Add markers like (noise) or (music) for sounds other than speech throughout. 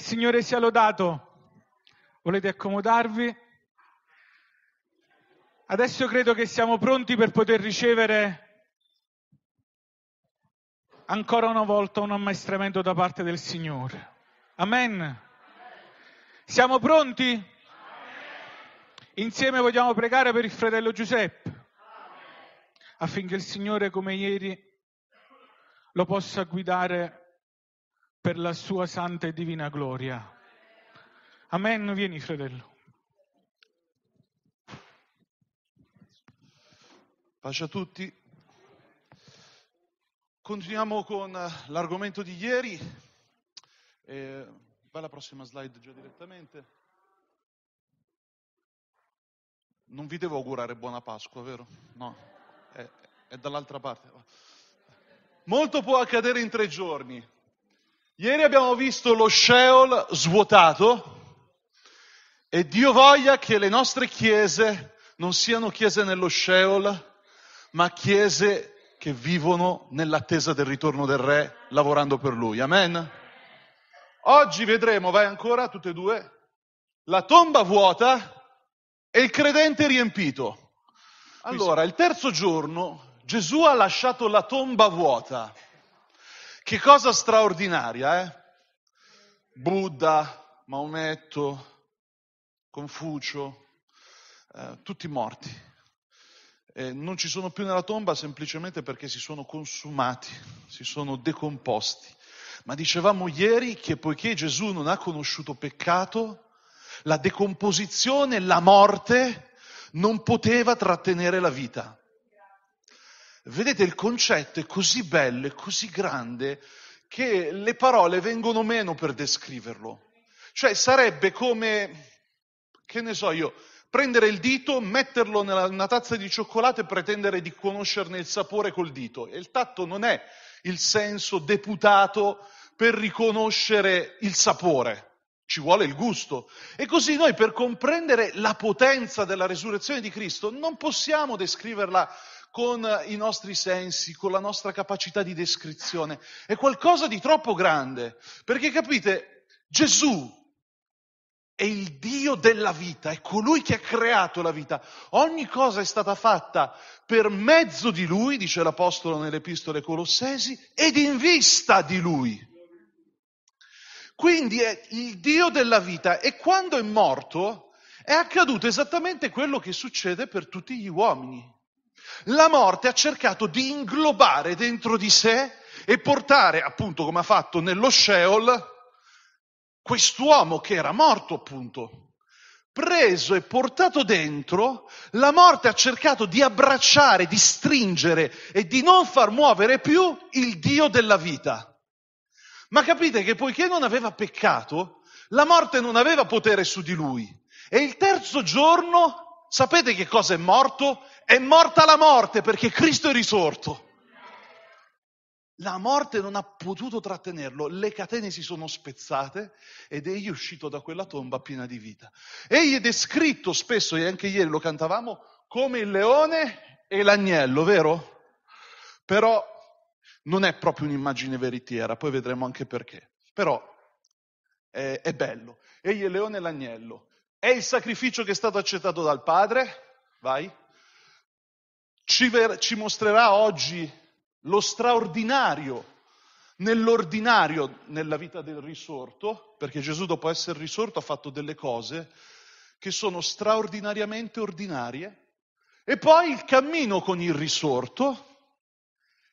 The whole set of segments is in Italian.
il Signore sia lodato. Volete accomodarvi? Adesso credo che siamo pronti per poter ricevere ancora una volta un ammaestramento da parte del Signore. Amen. Siamo pronti? Insieme vogliamo pregare per il fratello Giuseppe, affinché il Signore come ieri lo possa guidare per la sua santa e divina gloria. Amen, vieni fratello. Pace a tutti. Continuiamo con eh, l'argomento di ieri. Eh, va la prossima slide già direttamente. Non vi devo augurare buona Pasqua, vero? No, è, è dall'altra parte. Molto può accadere in tre giorni. Ieri abbiamo visto lo Sheol svuotato e Dio voglia che le nostre chiese non siano chiese nello Sheol, ma chiese che vivono nell'attesa del ritorno del Re, lavorando per Lui. Amen? Oggi vedremo, vai ancora, tutte e due, la tomba vuota e il credente riempito. Allora, il terzo giorno Gesù ha lasciato la tomba vuota. Che cosa straordinaria, eh? Buddha, Maometto, Confucio, eh, tutti morti. Eh, non ci sono più nella tomba semplicemente perché si sono consumati, si sono decomposti. Ma dicevamo ieri che poiché Gesù non ha conosciuto peccato, la decomposizione, la morte non poteva trattenere la vita. Vedete, il concetto è così bello, è così grande, che le parole vengono meno per descriverlo. Cioè sarebbe come, che ne so io, prendere il dito, metterlo nella una tazza di cioccolato e pretendere di conoscerne il sapore col dito. E il tatto non è il senso deputato per riconoscere il sapore, ci vuole il gusto. E così noi per comprendere la potenza della resurrezione di Cristo non possiamo descriverla con i nostri sensi, con la nostra capacità di descrizione. È qualcosa di troppo grande, perché capite, Gesù è il Dio della vita, è colui che ha creato la vita. Ogni cosa è stata fatta per mezzo di lui, dice l'Apostolo nelle epistole Colossesi, ed in vista di lui. Quindi è il Dio della vita e quando è morto è accaduto esattamente quello che succede per tutti gli uomini la morte ha cercato di inglobare dentro di sé e portare, appunto come ha fatto nello Sheol, quest'uomo che era morto, appunto, preso e portato dentro, la morte ha cercato di abbracciare, di stringere e di non far muovere più il Dio della vita. Ma capite che poiché non aveva peccato, la morte non aveva potere su di lui. E il terzo giorno, sapete che cosa è morto? È morta la morte perché Cristo è risorto. La morte non ha potuto trattenerlo, le catene si sono spezzate ed egli è uscito da quella tomba piena di vita. Egli è descritto spesso, e anche ieri lo cantavamo, come il leone e l'agnello, vero? Però non è proprio un'immagine veritiera, poi vedremo anche perché. Però è, è bello. Egli è il leone e l'agnello. È il sacrificio che è stato accettato dal Padre, vai, ci, ver- ci mostrerà oggi lo straordinario nell'ordinario nella vita del risorto, perché Gesù dopo essere risorto ha fatto delle cose che sono straordinariamente ordinarie, e poi il cammino con il risorto,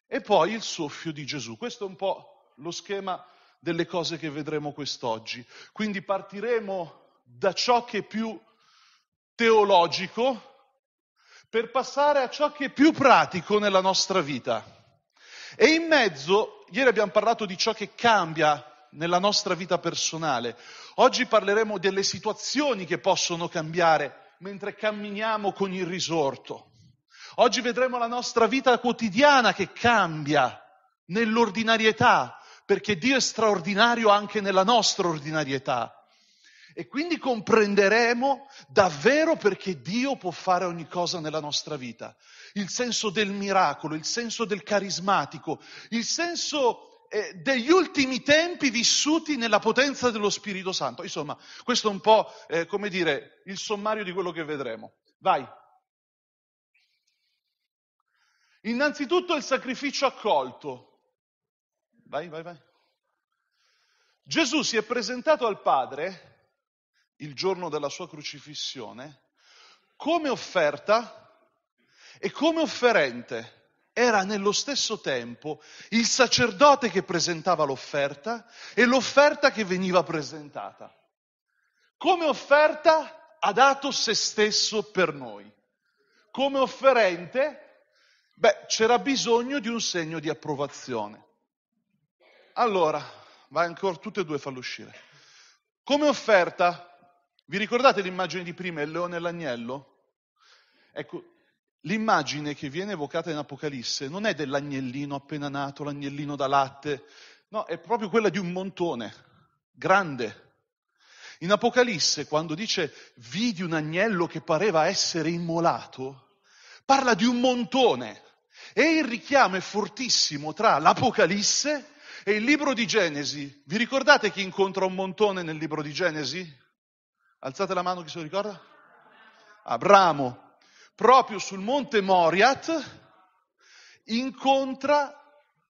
e poi il soffio di Gesù. Questo è un po' lo schema delle cose che vedremo quest'oggi. Quindi partiremo da ciò che è più teologico, per passare a ciò che è più pratico nella nostra vita. E in mezzo, ieri abbiamo parlato di ciò che cambia nella nostra vita personale, oggi parleremo delle situazioni che possono cambiare mentre camminiamo con il risorto. Oggi vedremo la nostra vita quotidiana che cambia nell'ordinarietà, perché Dio è straordinario anche nella nostra ordinarietà. E quindi comprenderemo davvero perché Dio può fare ogni cosa nella nostra vita. Il senso del miracolo, il senso del carismatico, il senso eh, degli ultimi tempi vissuti nella potenza dello Spirito Santo. Insomma, questo è un po', eh, come dire, il sommario di quello che vedremo. Vai. Innanzitutto il sacrificio accolto. Vai, vai, vai. Gesù si è presentato al Padre il giorno della sua crocifissione, come offerta e come offerente. Era nello stesso tempo il sacerdote che presentava l'offerta e l'offerta che veniva presentata. Come offerta ha dato se stesso per noi. Come offerente, beh, c'era bisogno di un segno di approvazione. Allora, vai ancora, tutte e due fallo uscire. Come offerta vi ricordate l'immagine di prima, il leone e l'agnello? Ecco, l'immagine che viene evocata in Apocalisse non è dell'agnellino appena nato, l'agnellino da latte, no, è proprio quella di un montone, grande. In Apocalisse, quando dice vidi un agnello che pareva essere immolato, parla di un montone. E il richiamo è fortissimo tra l'Apocalisse e il libro di Genesi. Vi ricordate chi incontra un montone nel libro di Genesi? Alzate la mano chi se lo ricorda? Abramo, proprio sul monte Moriat, incontra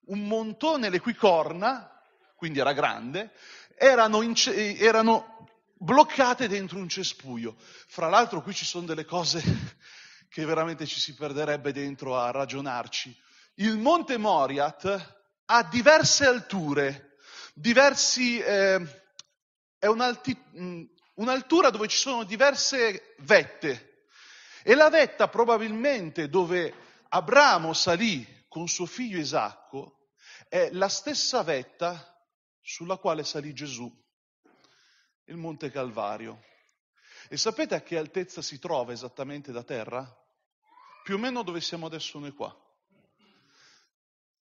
un montone le cui corna, quindi era grande, erano, in, erano bloccate dentro un cespuglio. Fra l'altro qui ci sono delle cose (laughs) che veramente ci si perderebbe dentro a ragionarci. Il monte Moriat ha diverse alture, diversi, eh, è un'altitudine, un'altura dove ci sono diverse vette. E la vetta probabilmente dove Abramo salì con suo figlio Isacco è la stessa vetta sulla quale salì Gesù, il Monte Calvario. E sapete a che altezza si trova esattamente da terra? Più o meno dove siamo adesso noi qua.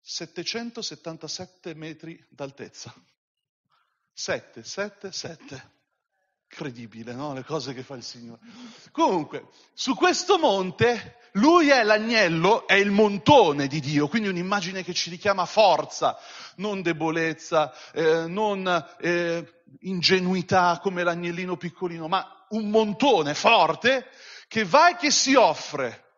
777 metri d'altezza. 7, 7, 7. Incredibile, no? Le cose che fa il Signore. Comunque, su questo monte lui è l'agnello, è il montone di Dio, quindi un'immagine che ci richiama forza, non debolezza, eh, non eh, ingenuità come l'agnellino piccolino, ma un montone forte che va e che si offre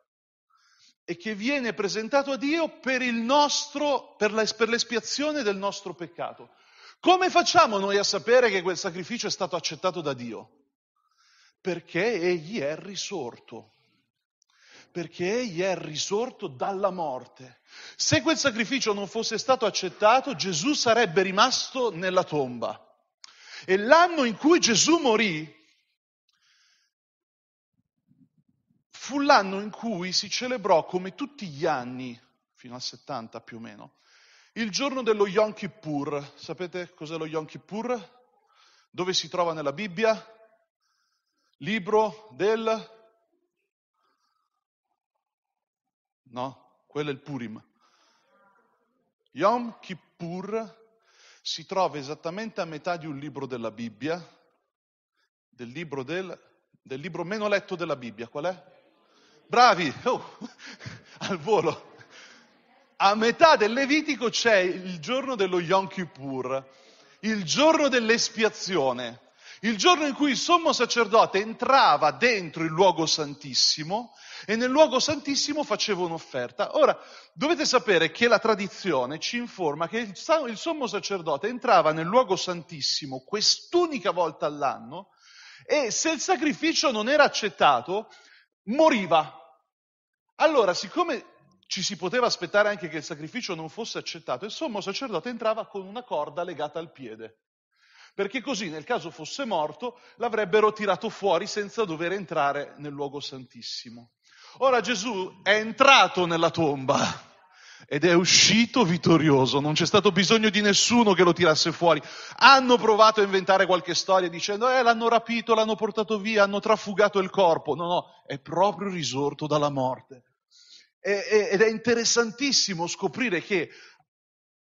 e che viene presentato a Dio per, nostro, per, la, per l'espiazione del nostro peccato. Come facciamo noi a sapere che quel sacrificio è stato accettato da Dio? Perché egli è risorto. Perché egli è risorto dalla morte. Se quel sacrificio non fosse stato accettato, Gesù sarebbe rimasto nella tomba. E l'anno in cui Gesù morì fu l'anno in cui si celebrò, come tutti gli anni, fino al 70 più o meno, il giorno dello Yom Kippur, sapete cos'è lo Yom Kippur? Dove si trova nella Bibbia? Libro del... No, quello è il Purim. Yom Kippur si trova esattamente a metà di un libro della Bibbia, del libro, del, del libro meno letto della Bibbia. Qual è? Bravi! Oh, (laughs) al volo! a metà del Levitico c'è il giorno dello Yom Kippur, il giorno dell'espiazione, il giorno in cui il sommo sacerdote entrava dentro il luogo santissimo e nel luogo santissimo faceva un'offerta. Ora, dovete sapere che la tradizione ci informa che il sommo sacerdote entrava nel luogo santissimo quest'unica volta all'anno e se il sacrificio non era accettato, moriva. Allora, siccome ci si poteva aspettare anche che il sacrificio non fosse accettato, il sommo sacerdote entrava con una corda legata al piede, perché così nel caso fosse morto l'avrebbero tirato fuori senza dover entrare nel luogo santissimo. Ora Gesù è entrato nella tomba ed è uscito vittorioso, non c'è stato bisogno di nessuno che lo tirasse fuori. Hanno provato a inventare qualche storia dicendo eh l'hanno rapito, l'hanno portato via, hanno trafugato il corpo. No, no, è proprio risorto dalla morte ed è interessantissimo scoprire che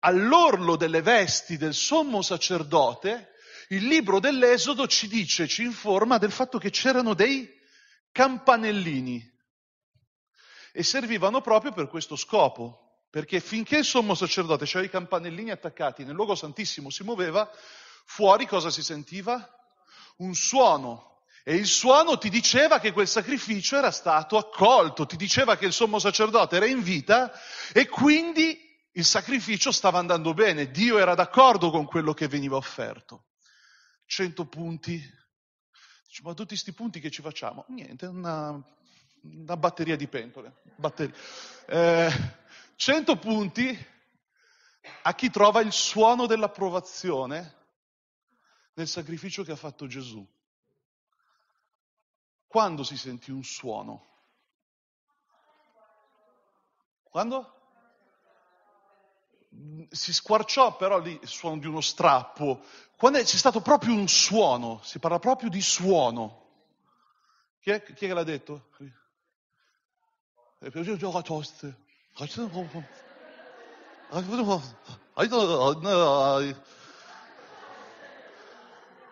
all'orlo delle vesti del sommo sacerdote, il libro dell'Esodo ci dice, ci informa del fatto che c'erano dei campanellini e servivano proprio per questo scopo. Perché finché il sommo sacerdote aveva cioè i campanellini attaccati nel luogo santissimo si muoveva, fuori cosa si sentiva? Un suono e il suono ti diceva che quel sacrificio era stato accolto, ti diceva che il sommo sacerdote era in vita e quindi il sacrificio stava andando bene, Dio era d'accordo con quello che veniva offerto. Cento punti, ma tutti questi punti che ci facciamo? Niente, una, una batteria di pentole. Batteria. Eh, 100 punti a chi trova il suono dell'approvazione nel sacrificio che ha fatto Gesù. Quando si sentì un suono? Quando? Si squarciò però lì il suono di uno strappo. Quando è, c'è stato proprio un suono, si parla proprio di suono. Chi è, chi è che l'ha detto?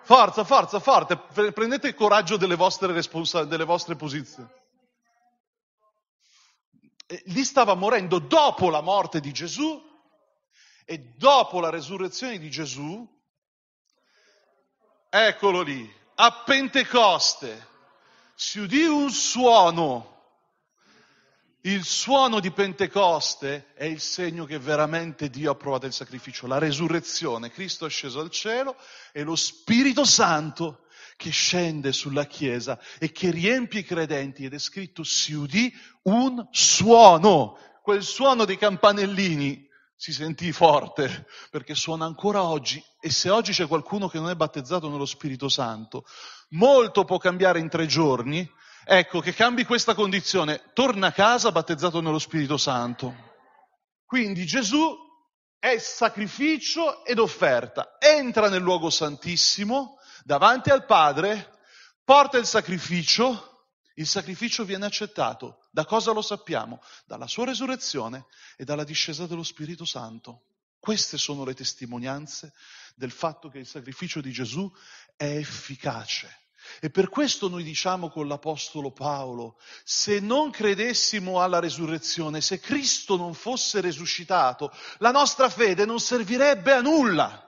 Forza, forza, forte. Prendete il coraggio delle vostre, responsa- delle vostre posizioni. E lì stava morendo dopo la morte di Gesù e dopo la resurrezione di Gesù. Eccolo lì, a Pentecoste si udì un suono il suono di Pentecoste è il segno che veramente Dio ha provato il sacrificio, la resurrezione. Cristo è sceso al cielo e lo Spirito Santo che scende sulla Chiesa e che riempie i credenti ed è scritto si udì un suono, quel suono dei campanellini si sentì forte perché suona ancora oggi e se oggi c'è qualcuno che non è battezzato nello Spirito Santo, molto può cambiare in tre giorni Ecco, che cambi questa condizione, torna a casa battezzato nello Spirito Santo. Quindi Gesù è sacrificio ed offerta, entra nel luogo santissimo, davanti al Padre, porta il sacrificio, il sacrificio viene accettato. Da cosa lo sappiamo? Dalla sua resurrezione e dalla discesa dello Spirito Santo. Queste sono le testimonianze del fatto che il sacrificio di Gesù è efficace e per questo noi diciamo con l'Apostolo Paolo, se non credessimo alla resurrezione, se Cristo non fosse risuscitato, la nostra fede non servirebbe a nulla.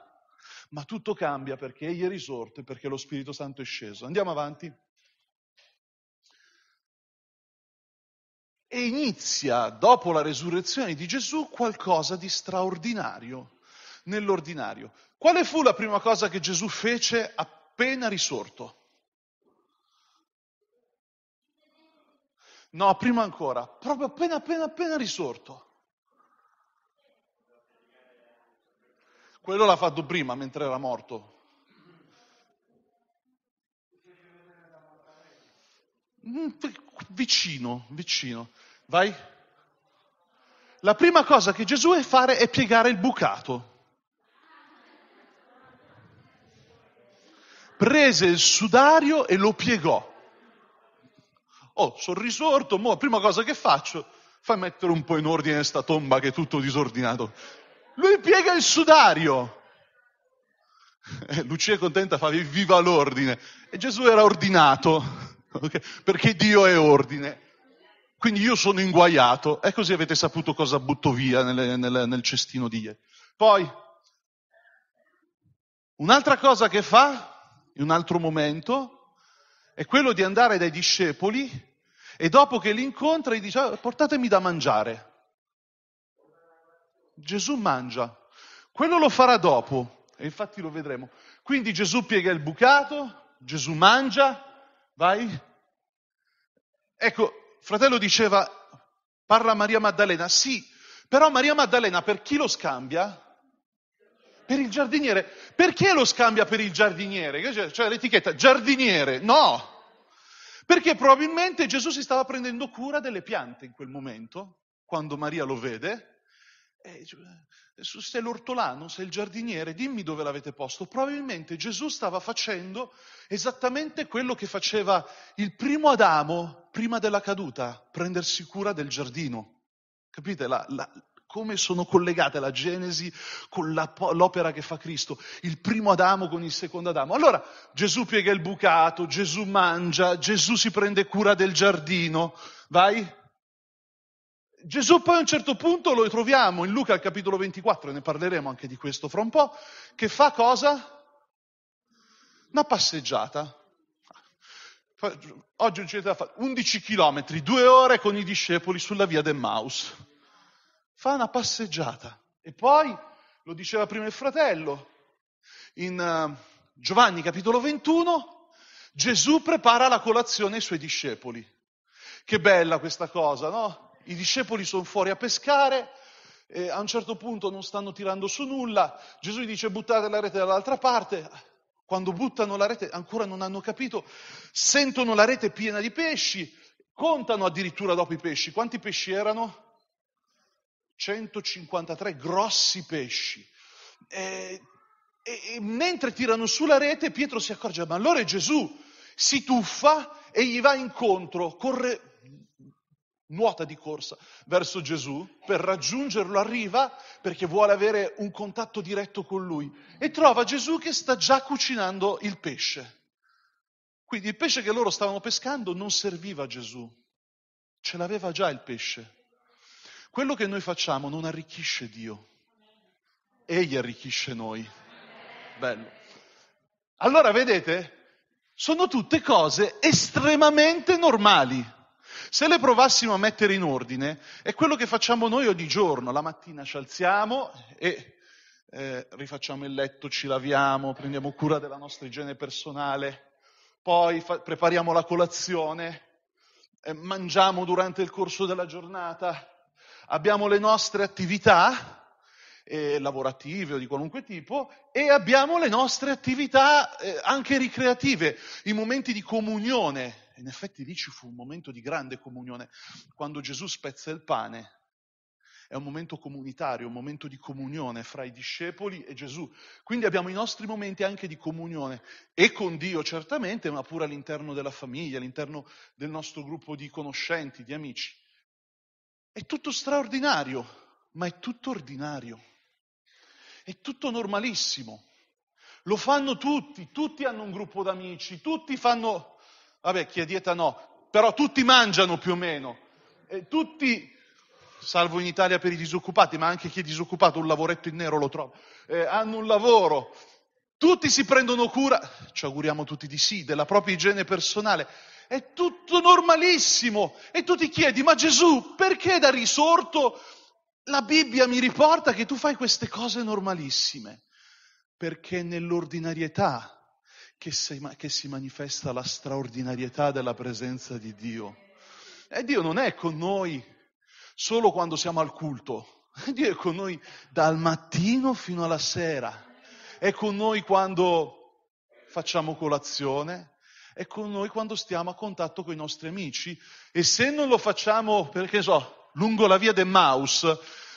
Ma tutto cambia perché Egli è risorto e perché lo Spirito Santo è sceso. Andiamo avanti. E inizia, dopo la resurrezione di Gesù, qualcosa di straordinario nell'ordinario. Quale fu la prima cosa che Gesù fece appena risorto? No, prima ancora, proprio appena appena appena risorto. Quello l'ha fatto prima, mentre era morto. Mm, vicino, vicino. Vai. La prima cosa che Gesù è fare è piegare il bucato. Prese il sudario e lo piegò. Oh, sono risorto, mo, prima cosa che faccio, fai mettere un po' in ordine sta tomba che è tutto disordinato. Lui piega il sudario. Eh, Lucia è contenta, fa viva l'ordine. E Gesù era ordinato, okay? perché Dio è ordine. Quindi io sono inguaiato. E così avete saputo cosa butto via nel, nel, nel cestino di ieri. Poi, un'altra cosa che fa, in un altro momento, è quello di andare dai discepoli e dopo che li incontra gli dice, ah, portatemi da mangiare. Gesù mangia. Quello lo farà dopo, e infatti lo vedremo. Quindi Gesù piega il bucato, Gesù mangia, vai. Ecco, fratello diceva, parla Maria Maddalena, sì, però Maria Maddalena per chi lo scambia? Per il giardiniere. Perché lo scambia per il giardiniere? Cioè l'etichetta giardiniere, no! Perché probabilmente Gesù si stava prendendo cura delle piante in quel momento, quando Maria lo vede. E, eh, sei l'ortolano, sei il giardiniere, dimmi dove l'avete posto. Probabilmente Gesù stava facendo esattamente quello che faceva il primo Adamo prima della caduta, prendersi cura del giardino. Capite la, la, come sono collegate la Genesi con la, l'opera che fa Cristo, il primo Adamo con il secondo Adamo. Allora Gesù piega il bucato, Gesù mangia, Gesù si prende cura del giardino, vai? Gesù poi a un certo punto lo troviamo in Luca al capitolo 24, ne parleremo anche di questo fra un po', che fa cosa? Una passeggiata. Oggi riuscite da fare 11 chilometri, due ore con i discepoli sulla via del Maus fa una passeggiata. E poi, lo diceva prima il fratello, in eh, Giovanni capitolo 21, Gesù prepara la colazione ai suoi discepoli. Che bella questa cosa, no? I discepoli sono fuori a pescare, e a un certo punto non stanno tirando su nulla, Gesù gli dice buttate la rete dall'altra parte, quando buttano la rete ancora non hanno capito, sentono la rete piena di pesci, contano addirittura dopo i pesci, quanti pesci erano? 153 grossi pesci. E, e, e mentre tirano su la rete, Pietro si accorge, ma allora è Gesù, si tuffa e gli va incontro, corre, nuota di corsa verso Gesù, per raggiungerlo arriva perché vuole avere un contatto diretto con lui e trova Gesù che sta già cucinando il pesce. Quindi il pesce che loro stavano pescando non serviva a Gesù, ce l'aveva già il pesce. Quello che noi facciamo non arricchisce Dio, Egli arricchisce noi. Bello. Allora vedete, sono tutte cose estremamente normali. Se le provassimo a mettere in ordine, è quello che facciamo noi ogni giorno. La mattina ci alziamo e eh, rifacciamo il letto, ci laviamo, prendiamo cura della nostra igiene personale, poi fa- prepariamo la colazione, eh, mangiamo durante il corso della giornata, abbiamo le nostre attività eh, lavorative o di qualunque tipo e abbiamo le nostre attività eh, anche ricreative, i momenti di comunione. In effetti lì ci fu un momento di grande comunione, quando Gesù spezza il pane. È un momento comunitario, un momento di comunione fra i discepoli e Gesù. Quindi abbiamo i nostri momenti anche di comunione e con Dio certamente, ma pure all'interno della famiglia, all'interno del nostro gruppo di conoscenti, di amici. È tutto straordinario, ma è tutto ordinario. È tutto normalissimo. Lo fanno tutti, tutti hanno un gruppo d'amici, tutti fanno, vabbè, chi è dieta no, però tutti mangiano più o meno. E tutti, salvo in Italia per i disoccupati, ma anche chi è disoccupato un lavoretto in nero lo trova, eh, hanno un lavoro. Tutti si prendono cura, ci auguriamo tutti di sì, della propria igiene personale è tutto normalissimo. E tu ti chiedi, ma Gesù, perché da risorto la Bibbia mi riporta che tu fai queste cose normalissime? Perché nell'ordinarietà che si, che si manifesta la straordinarietà della presenza di Dio. E Dio non è con noi solo quando siamo al culto. (laughs) Dio è con noi dal mattino fino alla sera. È con noi quando facciamo colazione, è con noi quando stiamo a contatto con i nostri amici e se non lo facciamo, perché so, lungo la via del mouse,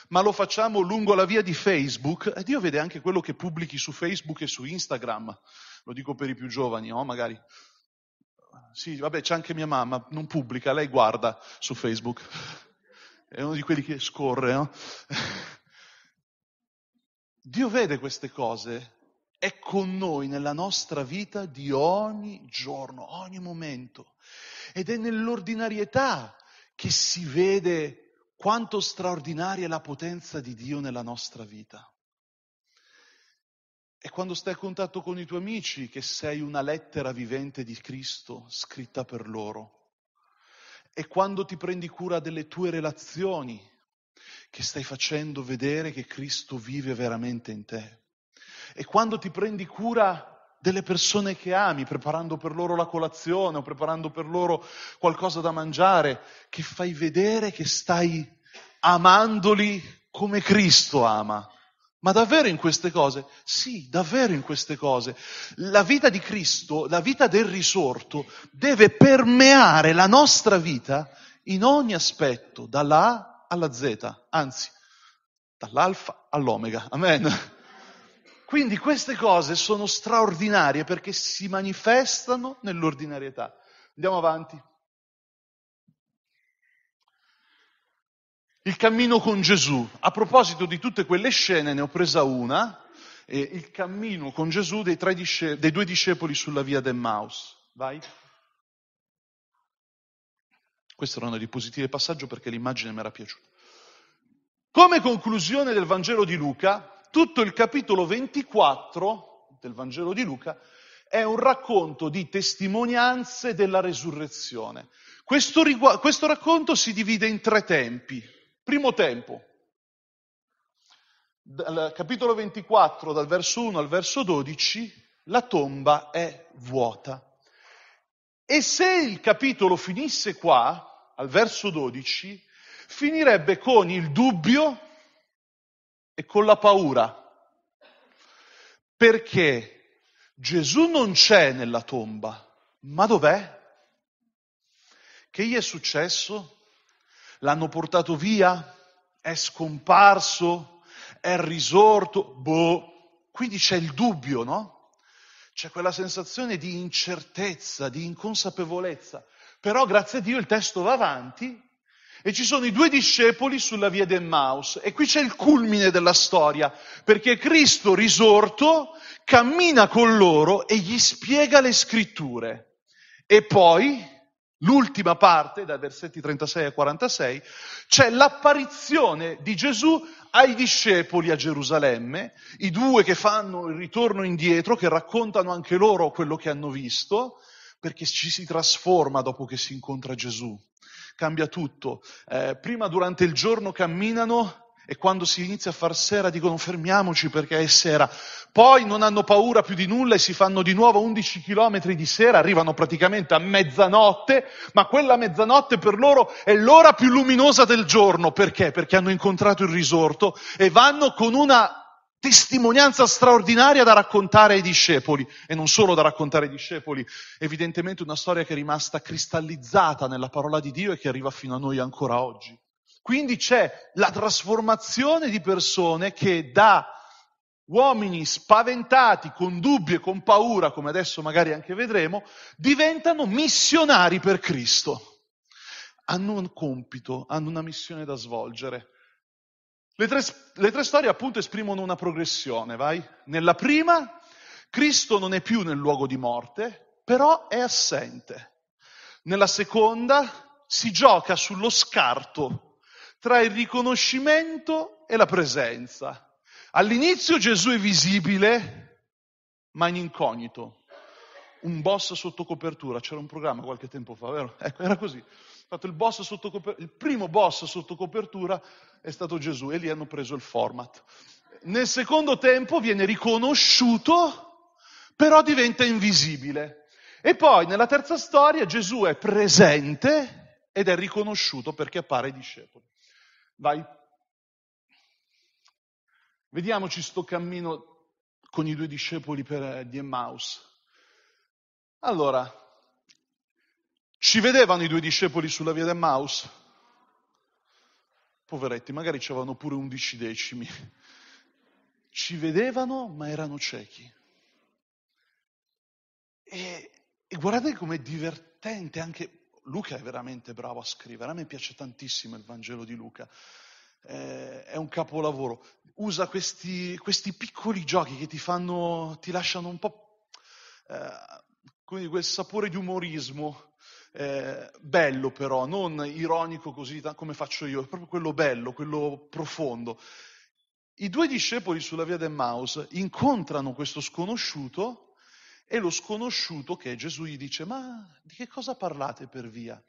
ma lo facciamo lungo la via di Facebook, e eh, Dio vede anche quello che pubblichi su Facebook e su Instagram, lo dico per i più giovani, no? Magari. Sì, vabbè, c'è anche mia mamma, non pubblica, lei guarda su Facebook. È uno di quelli che scorre, no? (laughs) Dio vede queste cose è con noi nella nostra vita di ogni giorno, ogni momento. Ed è nell'ordinarietà che si vede quanto straordinaria è la potenza di Dio nella nostra vita. È quando stai a contatto con i tuoi amici che sei una lettera vivente di Cristo scritta per loro. È quando ti prendi cura delle tue relazioni che stai facendo vedere che Cristo vive veramente in te e quando ti prendi cura delle persone che ami, preparando per loro la colazione o preparando per loro qualcosa da mangiare, che fai vedere che stai amandoli come Cristo ama. Ma davvero in queste cose? Sì, davvero in queste cose. La vita di Cristo, la vita del risorto, deve permeare la nostra vita in ogni aspetto, dalla A alla Z, anzi, dall'alfa all'omega. Amen. Quindi queste cose sono straordinarie perché si manifestano nell'ordinarietà. Andiamo avanti. Il cammino con Gesù. A proposito di tutte quelle scene, ne ho presa una, eh, il cammino con Gesù dei, disce- dei due discepoli sulla via d'Emmaus. Vai. Questo era una ripositiva passaggio perché l'immagine mi era piaciuta. Come conclusione del Vangelo di Luca, tutto il capitolo 24 del Vangelo di Luca è un racconto di testimonianze della resurrezione. Questo, rigu- questo racconto si divide in tre tempi. Primo tempo, dal capitolo 24, dal verso 1 al verso 12, la tomba è vuota. E se il capitolo finisse qua, al verso 12, finirebbe con il dubbio e con la paura. Perché Gesù non c'è nella tomba, ma dov'è? Che gli è successo? L'hanno portato via? È scomparso? È risorto? Boh. Quindi c'è il dubbio, no? C'è quella sensazione di incertezza, di inconsapevolezza. Però grazie a Dio il testo va avanti e ci sono i due discepoli sulla via del Maus. E qui c'è il culmine della storia, perché Cristo risorto cammina con loro e gli spiega le scritture. E poi, l'ultima parte, dai versetti 36 a 46, c'è l'apparizione di Gesù ai discepoli a Gerusalemme, i due che fanno il ritorno indietro, che raccontano anche loro quello che hanno visto, perché ci si trasforma dopo che si incontra Gesù cambia tutto. Eh, prima durante il giorno camminano e quando si inizia a far sera dicono fermiamoci perché è sera. Poi non hanno paura più di nulla e si fanno di nuovo 11 chilometri di sera, arrivano praticamente a mezzanotte, ma quella mezzanotte per loro è l'ora più luminosa del giorno. Perché? Perché hanno incontrato il risorto e vanno con una testimonianza straordinaria da raccontare ai discepoli e non solo da raccontare ai discepoli, evidentemente una storia che è rimasta cristallizzata nella parola di Dio e che arriva fino a noi ancora oggi. Quindi c'è la trasformazione di persone che da uomini spaventati, con dubbi e con paura, come adesso magari anche vedremo, diventano missionari per Cristo. Hanno un compito, hanno una missione da svolgere le tre, le tre storie appunto esprimono una progressione, vai? Nella prima, Cristo non è più nel luogo di morte, però è assente. Nella seconda, si gioca sullo scarto tra il riconoscimento e la presenza. All'inizio Gesù è visibile, ma in incognito. Un boss sotto copertura, c'era un programma qualche tempo fa, vero? Ecco, era così stato il, boss sotto copertura, il primo boss sotto copertura è stato Gesù e lì hanno preso il format. Nel secondo tempo viene riconosciuto, però diventa invisibile. E poi nella terza storia Gesù è presente ed è riconosciuto perché appare ai discepoli. Vai. Vediamoci sto cammino con i due discepoli per, eh, di Emmaus. Allora, ci vedevano i due discepoli sulla via d'Emmaus? Poveretti, magari c'erano pure undici decimi. Ci vedevano, ma erano ciechi. E, e guardate com'è divertente anche... Luca è veramente bravo a scrivere, a me piace tantissimo il Vangelo di Luca. Eh, è un capolavoro. Usa questi, questi, piccoli giochi che ti fanno, ti lasciano un po' eh, quel sapore di umorismo, eh, bello però, non ironico così come faccio io, è proprio quello bello, quello profondo. I due discepoli sulla via del Maus incontrano questo sconosciuto e lo sconosciuto che è Gesù gli dice ma di che cosa parlate per via?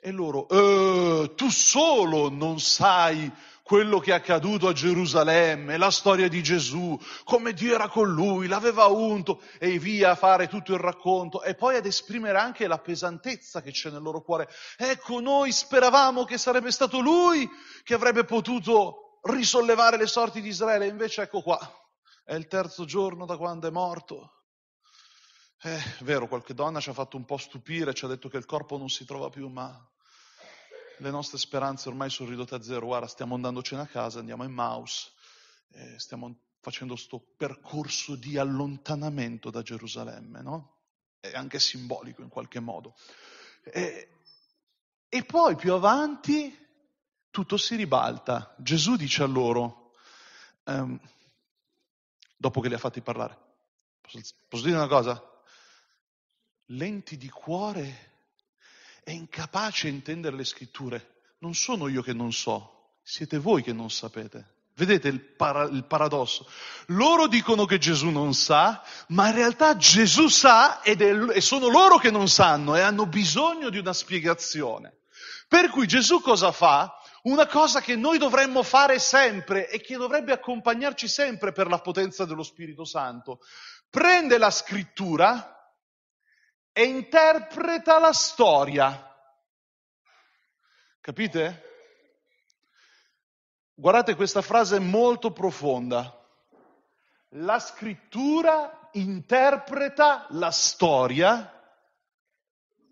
E loro, eh, tu solo non sai quello che è accaduto a Gerusalemme, la storia di Gesù, come Dio era con lui, l'aveva unto e via a fare tutto il racconto e poi ad esprimere anche la pesantezza che c'è nel loro cuore. Ecco, noi speravamo che sarebbe stato lui che avrebbe potuto risollevare le sorti di Israele, invece ecco qua, è il terzo giorno da quando è morto eh, è vero, qualche donna ci ha fatto un po' stupire, ci ha detto che il corpo non si trova più, ma le nostre speranze ormai sono ridotte a zero. Guarda, stiamo andando a cena a casa, andiamo in mouse, eh, stiamo facendo questo percorso di allontanamento da Gerusalemme, no? È anche simbolico in qualche modo. E, e poi più avanti tutto si ribalta. Gesù dice a loro, ehm, dopo che li ha fatti parlare, posso, posso dire una cosa? lenti di cuore e incapace a intendere le scritture. Non sono io che non so, siete voi che non sapete. Vedete il, para- il, paradosso? Loro dicono che Gesù non sa, ma in realtà Gesù sa ed è, e sono loro che non sanno e hanno bisogno di una spiegazione. Per cui Gesù cosa fa? Una cosa che noi dovremmo fare sempre e che dovrebbe accompagnarci sempre per la potenza dello Spirito Santo. Prende la scrittura, e interpreta la storia. Capite? Guardate questa frase molto profonda. La scrittura interpreta la storia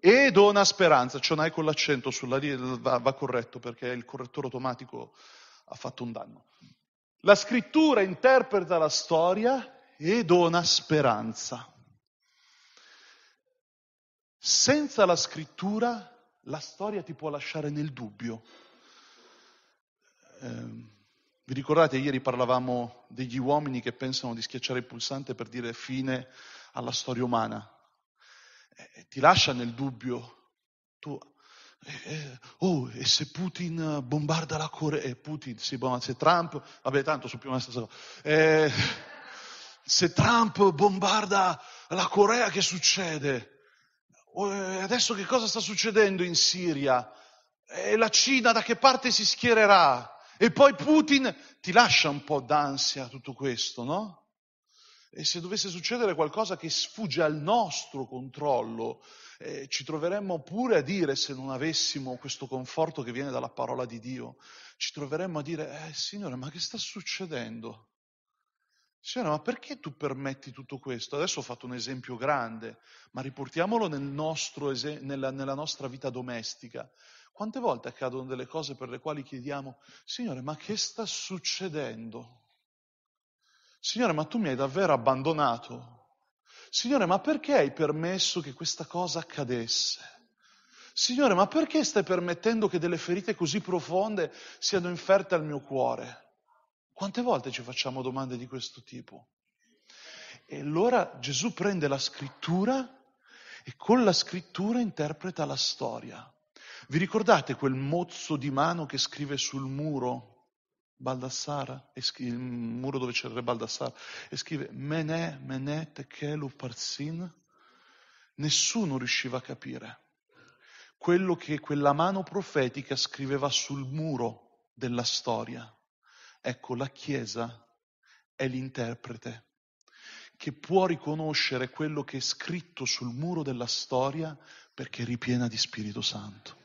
e dona speranza. Ciò non è con l'accento sulla va, va corretto perché il correttore automatico ha fatto un danno. La scrittura interpreta la storia e dona speranza. Senza la scrittura la storia ti può lasciare nel dubbio. Eh, vi ricordate, ieri parlavamo degli uomini che pensano di schiacciare il pulsante per dire fine alla storia umana. Eh, eh ti lascia nel dubbio. Tu, eh, eh, oh, e se Putin bombarda la Corea, eh, Putin, sì, bomba, se Trump, vabbè tanto sono più o meno la stessa cosa. se Trump bombarda la Corea, che succede? Oh, eh, adesso che cosa sta succedendo in Siria? E eh, la Cina da che parte si schiererà? E poi Putin ti lascia un po' d'ansia tutto questo, no? E se dovesse succedere qualcosa che sfugge al nostro controllo, eh, ci troveremmo pure a dire, se non avessimo questo conforto che viene dalla parola di Dio, ci troveremmo a dire, eh, Signore, ma che sta succedendo? Signore, ma perché tu permetti tutto questo? Adesso ho fatto un esempio grande, ma riportiamolo nel es- nella, nella nostra vita domestica. Quante volte accadono delle cose per le quali chiediamo, Signore, ma che sta succedendo? Signore, ma tu mi hai davvero abbandonato? Signore, ma perché hai permesso che questa cosa accadesse? Signore, ma perché stai permettendo che delle ferite così profonde siano inferte al mio cuore? Quante volte ci facciamo domande di questo tipo? E allora Gesù prende la scrittura e con la scrittura interpreta la storia. Vi ricordate quel mozzo di mano che scrive sul muro Baldassara, il muro dove c'era il re Baldassara, e scrive Menè, Menè, Tekelu, Parsin. Nessuno riusciva a capire quello che quella mano profetica scriveva sul muro della storia. Ecco, la Chiesa è l'interprete che può riconoscere quello che è scritto sul muro della storia perché è ripiena di Spirito Santo.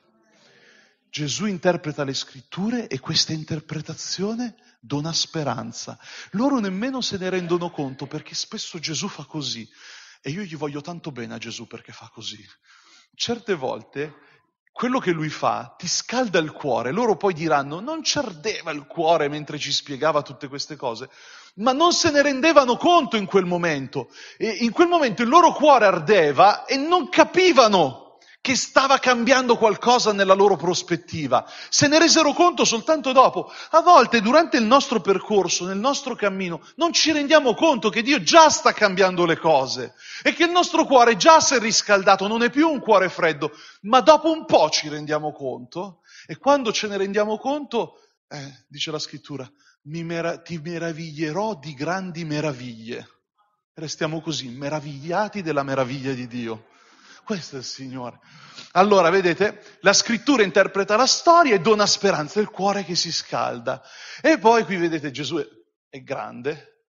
Gesù interpreta le scritture e questa interpretazione dona speranza. Loro nemmeno se ne rendono conto perché spesso Gesù fa così e io gli voglio tanto bene a Gesù perché fa così. Certe volte quello che lui fa ti scalda il cuore. Loro poi diranno, non ci ardeva il cuore mentre ci spiegava tutte queste cose, ma non se ne rendevano conto in quel momento. E in quel momento il loro cuore ardeva e non capivano che stava cambiando qualcosa nella loro prospettiva. Se ne resero conto soltanto dopo. A volte durante il nostro percorso, nel nostro cammino, non ci rendiamo conto che Dio già sta cambiando le cose e che il nostro cuore già si è riscaldato, non è più un cuore freddo, ma dopo un po' ci rendiamo conto e quando ce ne rendiamo conto, eh, dice la scrittura, mer- ti meraviglierò di grandi meraviglie. Restiamo così, meravigliati della meraviglia di Dio. Questo è il Signore. Allora, vedete, la scrittura interpreta la storia e dona speranza, il cuore che si scalda. E poi qui vedete Gesù è grande,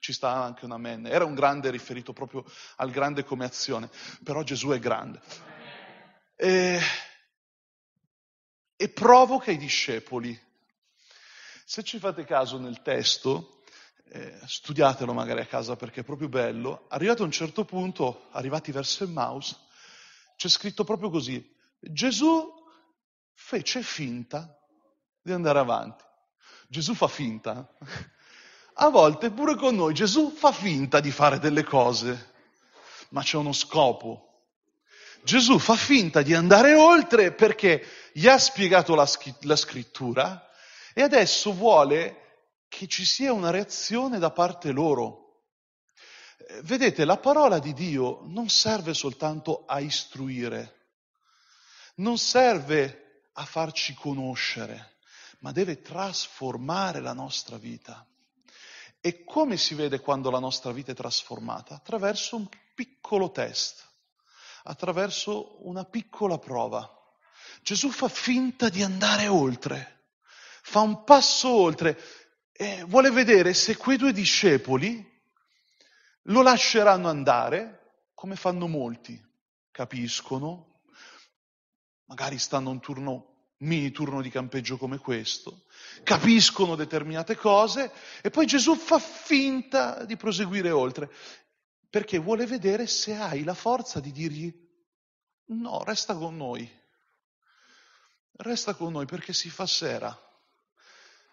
ci sta anche un amen, era un grande riferito proprio al grande come azione, però Gesù è grande. E, e provoca i discepoli. Se ci fate caso nel testo, eh, studiatelo magari a casa perché è proprio bello, arrivato a un certo punto, arrivati verso il mouse, c'è scritto proprio così, Gesù fece finta di andare avanti. Gesù fa finta. A volte pure con noi Gesù fa finta di fare delle cose, ma c'è uno scopo. Gesù fa finta di andare oltre perché gli ha spiegato la, la scrittura e adesso vuole che ci sia una reazione da parte loro. Eh, vedete, la parola di Dio non serve soltanto a istruire, non serve a farci conoscere, ma deve trasformare la nostra vita. E come si vede quando la nostra vita è trasformata? Attraverso un piccolo test, attraverso una piccola prova. Gesù fa finta di andare oltre, fa un passo oltre e eh, vuole vedere se quei due discepoli lo lasceranno andare, come fanno molti, capiscono, magari stanno un turno mini turno di campeggio come questo, capiscono determinate cose e poi Gesù fa finta di proseguire oltre, perché vuole vedere se hai la forza di dirgli no, resta con noi, resta con noi perché si fa sera.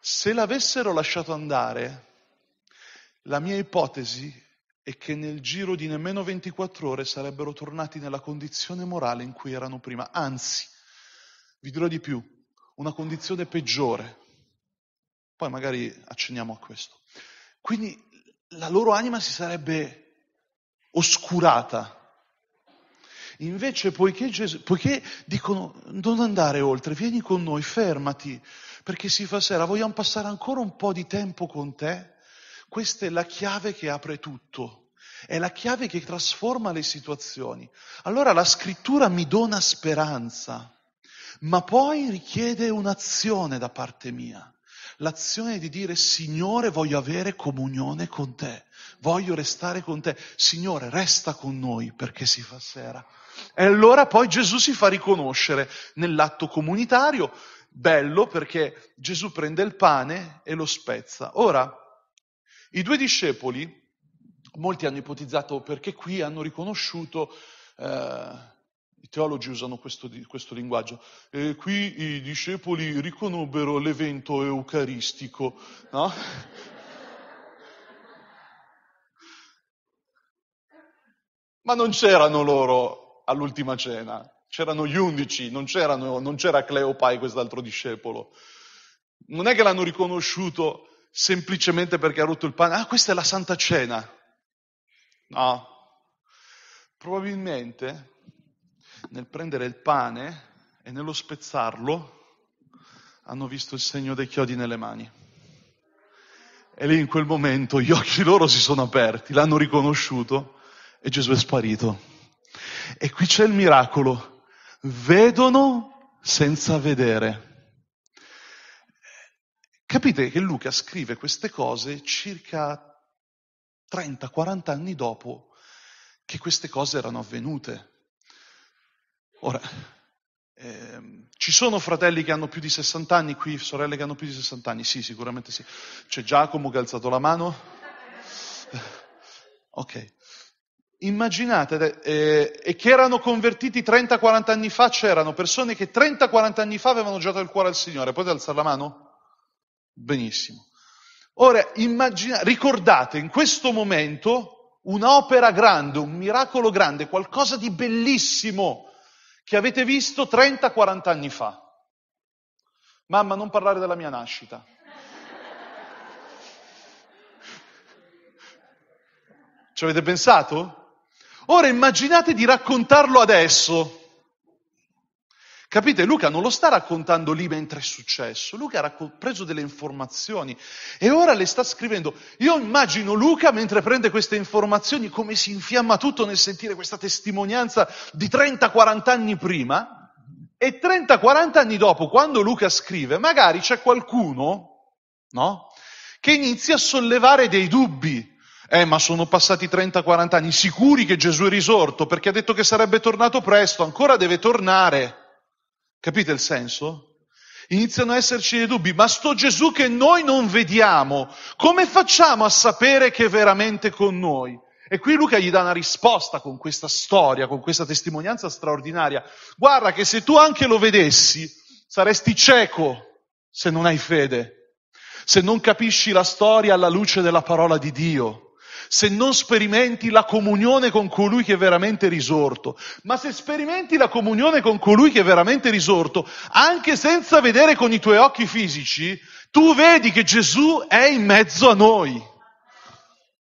Se l'avessero lasciato andare, la mia ipotesi è che nel giro di nemmeno 24 ore sarebbero tornati nella condizione morale in cui erano prima, anzi, vi dirò di più, una condizione peggiore. Poi magari acceniamo a questo. Quindi la loro anima si sarebbe oscurata. Invece, poiché, Gesù, poiché dicono non andare oltre, vieni con noi, fermati, perché si fa sera, vogliamo passare ancora un po' di tempo con te? Questa è la chiave che apre tutto, è la chiave che trasforma le situazioni. Allora la scrittura mi dona speranza, ma poi richiede un'azione da parte mia. L'azione di dire Signore voglio avere comunione con te, voglio restare con te, Signore resta con noi perché si fa sera. E allora poi Gesù si fa riconoscere nell'atto comunitario bello perché Gesù prende il pane e lo spezza. Ora, i due discepoli, molti hanno ipotizzato perché qui hanno riconosciuto, eh, i teologi usano questo, questo linguaggio, e eh, qui i discepoli riconobbero l'evento eucaristico, no? (laughs) Ma non c'erano loro all'ultima cena, c'erano gli undici, non, non c'era Cleopa e quest'altro discepolo. Non è che l'hanno riconosciuto semplicemente perché ha rotto il pane, ah questa è la Santa Cena. No, probabilmente nel prendere il pane e nello spezzarlo hanno visto il segno dei chiodi nelle mani. E lì in quel momento gli occhi loro si sono aperti, l'hanno riconosciuto e Gesù è sparito. E qui c'è il miracolo vedono senza vedere. Capite che Luca scrive queste cose circa 30-40 anni dopo che queste cose erano avvenute. Ora, ehm, ci sono fratelli che hanno più di 60 anni qui, sorelle che hanno più di 60 anni? Sì, sicuramente sì. C'è Giacomo che ha alzato la mano? Ok. Immaginate, eh, eh, e che erano convertiti 30-40 anni fa, c'erano persone che 30-40 anni fa avevano già dato il cuore al Signore. Potete alzare la mano? Benissimo. Ora, immagina- ricordate in questo momento un'opera grande, un miracolo grande, qualcosa di bellissimo che avete visto 30-40 anni fa. Mamma, non parlare della mia nascita. Ci avete pensato? Ora immaginate di raccontarlo adesso. Capite? Luca non lo sta raccontando lì mentre è successo, Luca ha racco- preso delle informazioni e ora le sta scrivendo. Io immagino Luca mentre prende queste informazioni come si infiamma tutto nel sentire questa testimonianza di 30-40 anni prima e 30-40 anni dopo, quando Luca scrive, magari c'è qualcuno, no? Che inizia a sollevare dei dubbi, eh, ma sono passati 30-40 anni, sicuri che Gesù è risorto perché ha detto che sarebbe tornato presto, ancora deve tornare. Capite il senso? Iniziano a esserci dei dubbi, ma sto Gesù che noi non vediamo, come facciamo a sapere che è veramente con noi? E qui Luca gli dà una risposta con questa storia, con questa testimonianza straordinaria. Guarda che se tu anche lo vedessi, saresti cieco se non hai fede, se non capisci la storia alla luce della parola di Dio se non sperimenti la comunione con colui che è veramente risorto. Ma se sperimenti la comunione con colui che è veramente risorto, anche senza vedere con i tuoi occhi fisici, tu vedi che Gesù è in mezzo a noi.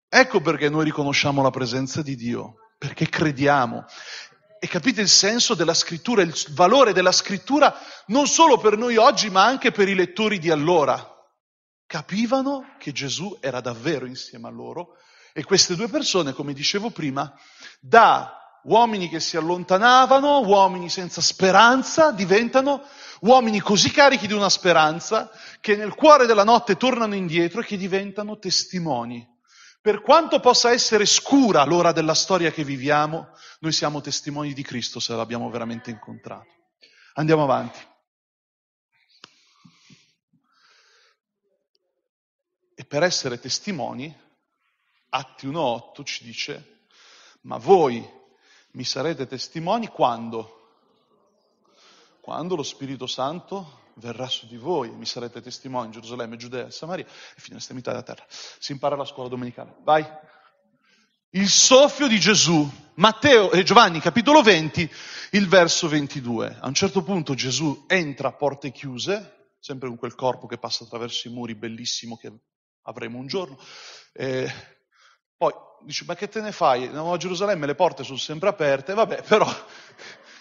Ecco perché noi riconosciamo la presenza di Dio, perché crediamo. E capite il senso della scrittura, il valore della scrittura non solo per noi oggi, ma anche per i lettori di allora. Capivano che Gesù era davvero insieme a loro e queste due persone, come dicevo prima, da uomini che si allontanavano, uomini senza speranza, diventano uomini così carichi di una speranza che nel cuore della notte tornano indietro e che diventano testimoni. Per quanto possa essere scura l'ora della storia che viviamo, noi siamo testimoni di Cristo se l'abbiamo veramente incontrato. Andiamo avanti. E per essere testimoni Atti 1.8 ci dice, ma voi mi sarete testimoni quando? Quando lo Spirito Santo verrà su di voi, mi sarete testimoni in Gerusalemme, Giudea, Samaria e fino all'estremità della terra. Si impara la scuola domenicale. Vai. Il soffio di Gesù, Matteo e eh, Giovanni capitolo 20, il verso 22. A un certo punto Gesù entra a porte chiuse, sempre con quel corpo che passa attraverso i muri, bellissimo che avremo un giorno. Eh, poi dici, ma che te ne fai? Andiamo a Gerusalemme, le porte sono sempre aperte, vabbè, però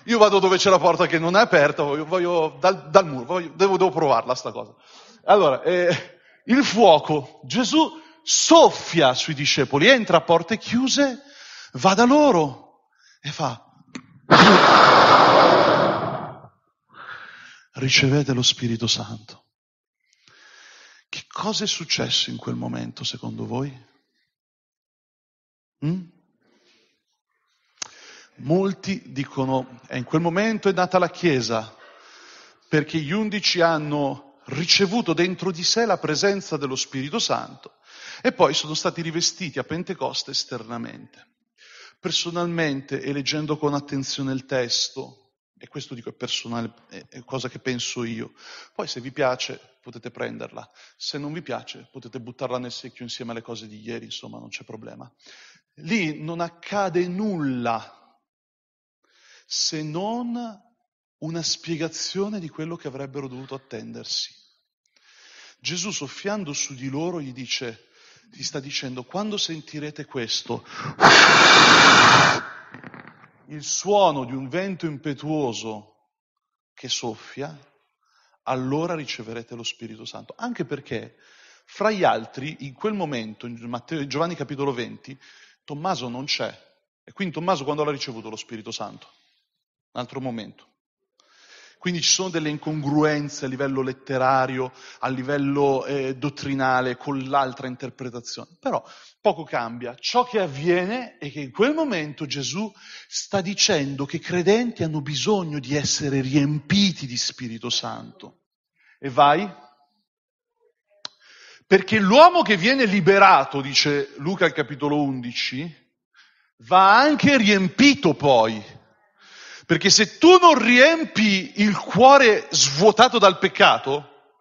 io vado dove c'è la porta che non è aperta, voglio, voglio dal, dal, muro, voglio, devo, devo, provarla sta cosa. Allora, eh, il fuoco, Gesù soffia sui discepoli, entra a porte chiuse, va da loro e fa... Ricevete lo Spirito Santo. Che cosa è successo in quel momento secondo voi? Mm? Molti dicono, è in quel momento è nata la Chiesa, perché gli undici hanno ricevuto dentro di sé la presenza dello Spirito Santo e poi sono stati rivestiti a Pentecoste esternamente. Personalmente, e leggendo con attenzione il testo, e questo dico è personale, è cosa che penso io, poi se vi piace potete prenderla, se non vi piace potete buttarla nel secchio insieme alle cose di ieri, insomma non c'è problema. Lì non accade nulla se non una spiegazione di quello che avrebbero dovuto attendersi. Gesù soffiando su di loro gli dice, ti sta dicendo, quando sentirete questo, il suono di un vento impetuoso che soffia, allora riceverete lo Spirito Santo. Anche perché, fra gli altri, in quel momento, in Giovanni capitolo 20, Tommaso non c'è. E quindi Tommaso quando l'ha ricevuto lo Spirito Santo? Un altro momento. Quindi ci sono delle incongruenze a livello letterario, a livello eh, dottrinale con l'altra interpretazione. Però poco cambia. Ciò che avviene è che in quel momento Gesù sta dicendo che i credenti hanno bisogno di essere riempiti di Spirito Santo. E vai? Perché l'uomo che viene liberato, dice Luca al capitolo 11, va anche riempito poi. Perché se tu non riempi il cuore svuotato dal peccato,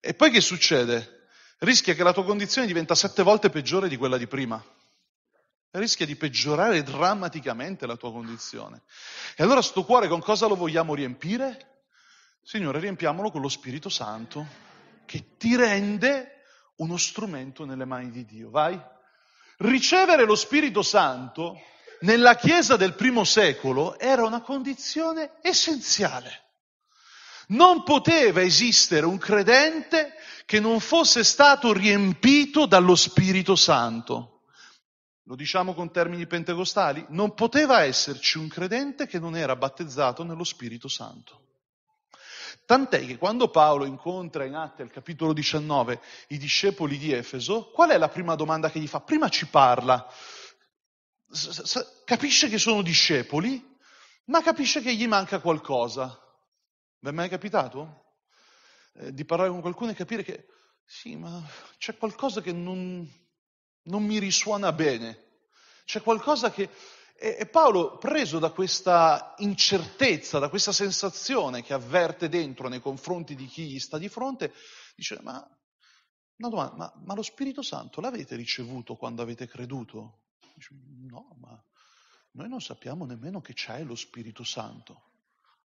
e poi che succede? Rischia che la tua condizione diventa sette volte peggiore di quella di prima. Rischia di peggiorare drammaticamente la tua condizione. E allora sto cuore con cosa lo vogliamo riempire? Signore, riempiamolo con lo Spirito Santo che ti rende uno strumento nelle mani di Dio. Vai? Ricevere lo Spirito Santo nella Chiesa del primo secolo era una condizione essenziale. Non poteva esistere un credente che non fosse stato riempito dallo Spirito Santo. Lo diciamo con termini pentecostali, non poteva esserci un credente che non era battezzato nello Spirito Santo. Tant'è che quando Paolo incontra in Atti al capitolo 19 i discepoli di Efeso, qual è la prima domanda che gli fa? Prima ci parla, capisce che sono discepoli, ma capisce che gli manca qualcosa. Vi è mai capitato? Eh, di parlare con qualcuno e capire che sì, ma c'è qualcosa che non, non mi risuona bene, c'è qualcosa che e Paolo, preso da questa incertezza, da questa sensazione che avverte dentro nei confronti di chi gli sta di fronte, dice, ma una domanda, ma, ma lo Spirito Santo l'avete ricevuto quando avete creduto? Dice, no, ma noi non sappiamo nemmeno che c'è lo Spirito Santo.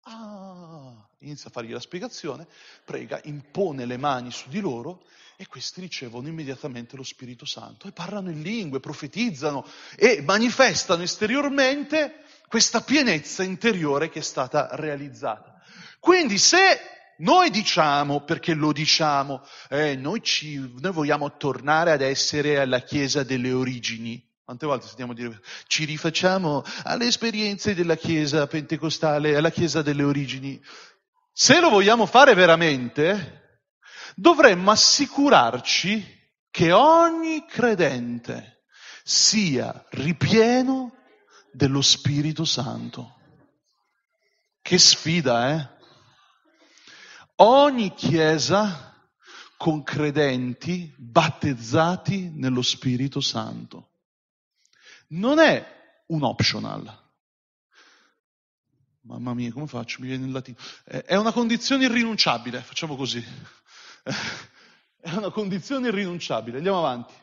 Ah, inizia a fargli la spiegazione, prega, impone le mani su di loro e questi ricevono immediatamente lo Spirito Santo e parlano in lingue, profetizzano e manifestano esteriormente questa pienezza interiore che è stata realizzata. Quindi se noi diciamo, perché lo diciamo, eh, noi, ci, noi vogliamo tornare ad essere alla Chiesa delle origini, quante volte sentiamo dire ci rifacciamo alle esperienze della Chiesa pentecostale, alla Chiesa delle origini. Se lo vogliamo fare veramente, dovremmo assicurarci che ogni credente sia ripieno dello Spirito Santo. Che sfida, eh? Ogni Chiesa con credenti battezzati nello Spirito Santo non è un optional. Mamma mia, come faccio? Mi viene il latino. È una condizione irrinunciabile, facciamo così. (laughs) È una condizione irrinunciabile, andiamo avanti.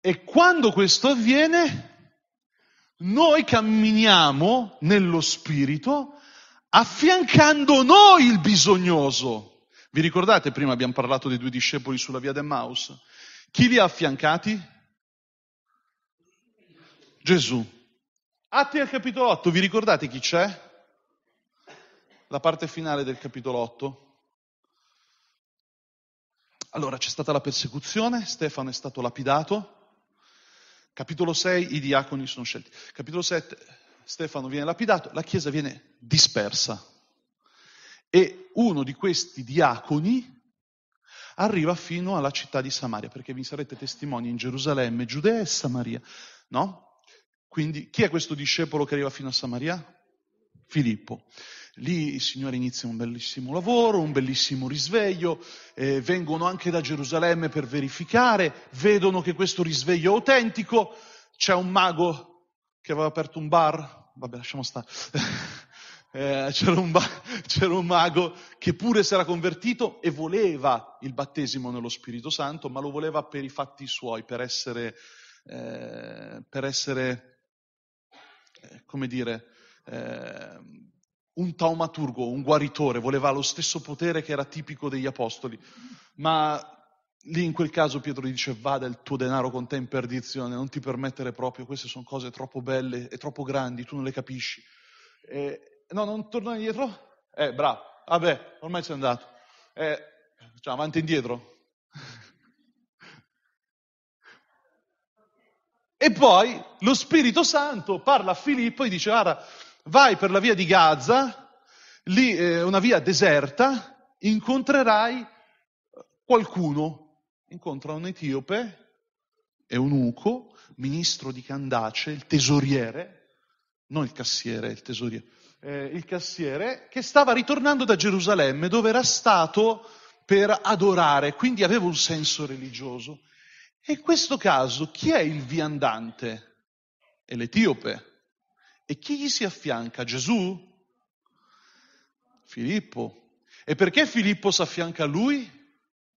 E quando questo avviene, noi camminiamo nello spirito affiancando noi il bisognoso. Vi ricordate prima abbiamo parlato dei due discepoli sulla via Maus? Chi li ha affiancati? Gesù. Atti al capitolo 8, vi ricordate chi c'è? La parte finale del capitolo 8. Allora c'è stata la persecuzione, Stefano è stato lapidato. Capitolo 6, i diaconi sono scelti. Capitolo 7, Stefano viene lapidato, la Chiesa viene dispersa. E uno di questi diaconi arriva fino alla città di Samaria, perché vi sarete testimoni in Gerusalemme, Giudea e Samaria, no? Quindi chi è questo discepolo che arriva fino a Samaria? Filippo. Lì il Signore inizia un bellissimo lavoro, un bellissimo risveglio, eh, vengono anche da Gerusalemme per verificare, vedono che questo risveglio è autentico, c'è un mago che aveva aperto un bar, vabbè lasciamo stare, (laughs) eh, c'era, un ba- c'era un mago che pure si era convertito e voleva il battesimo nello Spirito Santo, ma lo voleva per i fatti suoi, per essere, eh, per essere come dire, eh, un taumaturgo, un guaritore, voleva lo stesso potere che era tipico degli apostoli, ma lì in quel caso Pietro dice vada il tuo denaro con te in perdizione, non ti permettere proprio, queste sono cose troppo belle e troppo grandi, tu non le capisci. Eh, no, non torna indietro? Eh, bravo, vabbè, ormai sei andato. Eh, cioè, avanti e indietro, E poi lo Spirito Santo parla a Filippo e dice, guarda, vai per la via di Gaza, lì eh, una via deserta, incontrerai qualcuno. Incontra un etiope, eunuco, ministro di Candace, il tesoriere, non il cassiere, il tesoriere, eh, il cassiere, che stava ritornando da Gerusalemme dove era stato per adorare, quindi aveva un senso religioso. E in questo caso chi è il viandante? È l'etiope. E chi gli si affianca? Gesù? Filippo. E perché Filippo si affianca a lui?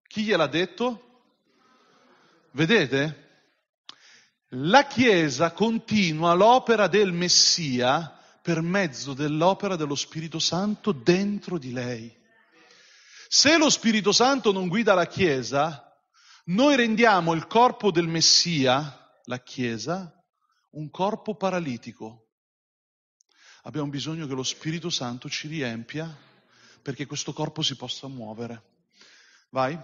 Chi gliel'ha detto? Vedete? La Chiesa continua l'opera del Messia per mezzo dell'opera dello Spirito Santo dentro di lei. Se lo Spirito Santo non guida la Chiesa, noi rendiamo il corpo del Messia, la Chiesa, un corpo paralitico. Abbiamo bisogno che lo Spirito Santo ci riempia perché questo corpo si possa muovere. Vai.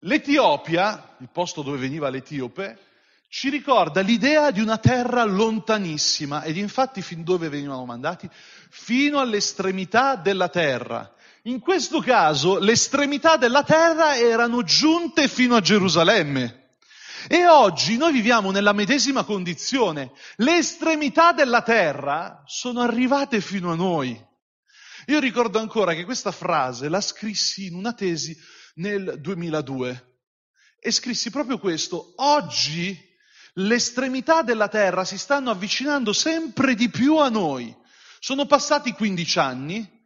L'Etiopia, il posto dove veniva l'Etiope, ci ricorda l'idea di una terra lontanissima ed infatti fin dove venivano mandati? Fino all'estremità della terra. In questo caso le estremità della terra erano giunte fino a Gerusalemme. E oggi noi viviamo nella medesima condizione. Le estremità della terra sono arrivate fino a noi. Io ricordo ancora che questa frase la scrissi in una tesi nel 2002 e scrissi proprio questo. Oggi le estremità della terra si stanno avvicinando sempre di più a noi. Sono passati 15 anni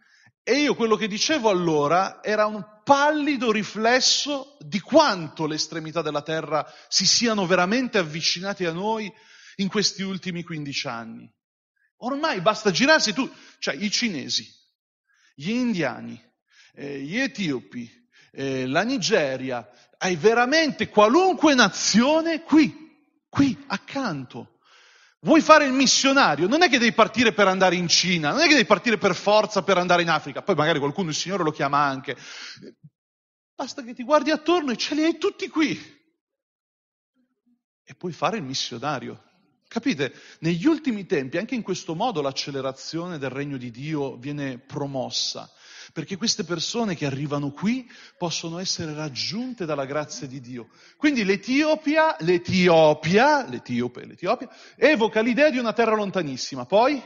e io quello che dicevo allora era un pallido riflesso di quanto le estremità della terra si siano veramente avvicinate a noi in questi ultimi 15 anni. Ormai basta girarsi tu, cioè i cinesi, gli indiani, eh, gli etiopi, eh, la Nigeria, hai veramente qualunque nazione qui, qui accanto. Vuoi fare il missionario? Non è che devi partire per andare in Cina, non è che devi partire per forza per andare in Africa. Poi magari qualcuno, il Signore lo chiama anche. Basta che ti guardi attorno e ce li hai tutti qui. E puoi fare il missionario. Capite? Negli ultimi tempi, anche in questo modo, l'accelerazione del regno di Dio viene promossa perché queste persone che arrivano qui possono essere raggiunte dalla grazia di Dio. Quindi l'Etiopia, l'Etiopia, l'Etiope, l'Etiopia, evoca l'idea di una terra lontanissima. Poi,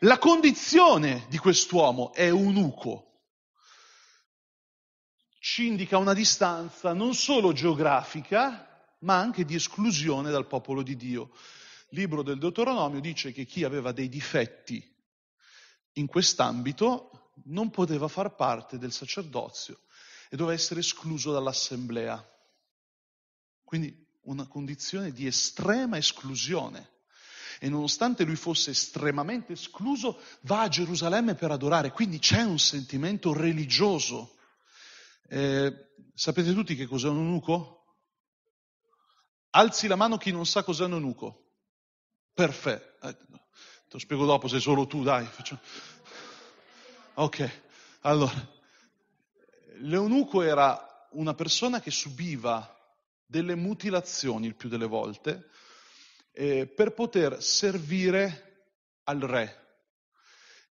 la condizione di quest'uomo è eunuco. Ci indica una distanza non solo geografica, ma anche di esclusione dal popolo di Dio. Il libro del Deuteronomio dice che chi aveva dei difetti in quest'ambito non poteva far parte del sacerdozio e doveva essere escluso dall'assemblea. Quindi una condizione di estrema esclusione. E nonostante lui fosse estremamente escluso, va a Gerusalemme per adorare. Quindi c'è un sentimento religioso. Eh, sapete tutti che cos'è un eunuco? Alzi la mano chi non sa cos'è un eunuco. Perfetto. Te lo spiego dopo sei solo tu, dai. Faccio... Ok, allora. L'eunuco era una persona che subiva delle mutilazioni il più delle volte eh, per poter servire al re.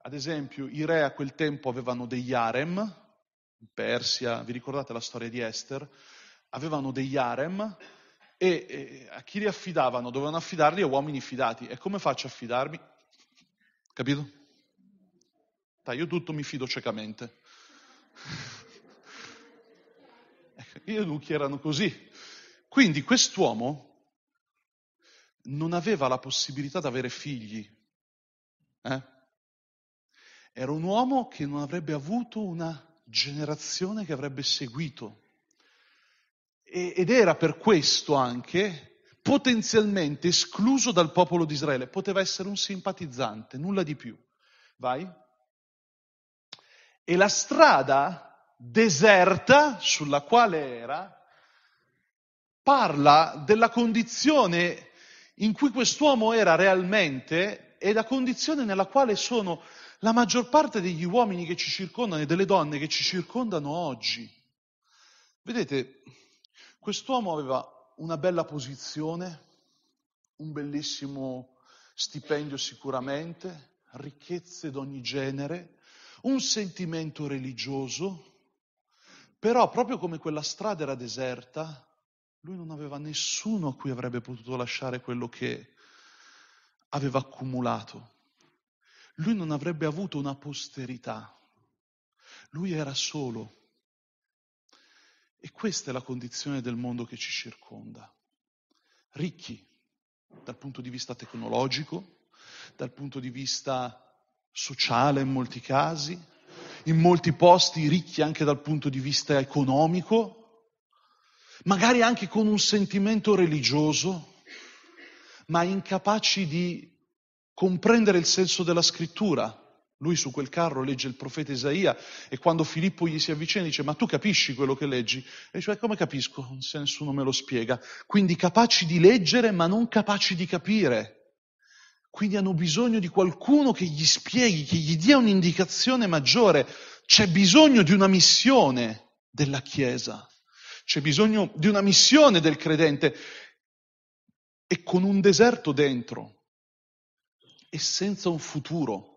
Ad esempio, i re a quel tempo avevano degli harem, in Persia, vi ricordate la storia di Esther? Avevano degli harem e, e eh, a chi li affidavano? Dovevano affidarli a uomini fidati. E come faccio a affidarmi? Capito? Dai, io tutto mi fido ciecamente. (laughs) I eunuchi erano così. Quindi quest'uomo non aveva la possibilità di avere figli. Eh? Era un uomo che non avrebbe avuto una generazione che avrebbe seguito. E, ed era per questo anche potenzialmente escluso dal popolo di Israele, poteva essere un simpatizzante, nulla di più. Vai? E la strada deserta sulla quale era parla della condizione in cui quest'uomo era realmente e la condizione nella quale sono la maggior parte degli uomini che ci circondano e delle donne che ci circondano oggi. Vedete, quest'uomo aveva una bella posizione, un bellissimo stipendio sicuramente, ricchezze d'ogni genere, un sentimento religioso, però proprio come quella strada era deserta, lui non aveva nessuno a cui avrebbe potuto lasciare quello che aveva accumulato. Lui non avrebbe avuto una posterità, lui era solo e questa è la condizione del mondo che ci circonda. Ricchi dal punto di vista tecnologico, dal punto di vista sociale in molti casi, in molti posti ricchi anche dal punto di vista economico, magari anche con un sentimento religioso, ma incapaci di comprendere il senso della scrittura, lui su quel carro legge il profeta Isaia e quando Filippo gli si avvicina dice ma tu capisci quello che leggi? E dice eh, come capisco? se Nessuno me lo spiega. Quindi capaci di leggere ma non capaci di capire. Quindi hanno bisogno di qualcuno che gli spieghi, che gli dia un'indicazione maggiore. C'è bisogno di una missione della Chiesa, c'è bisogno di una missione del credente e con un deserto dentro e senza un futuro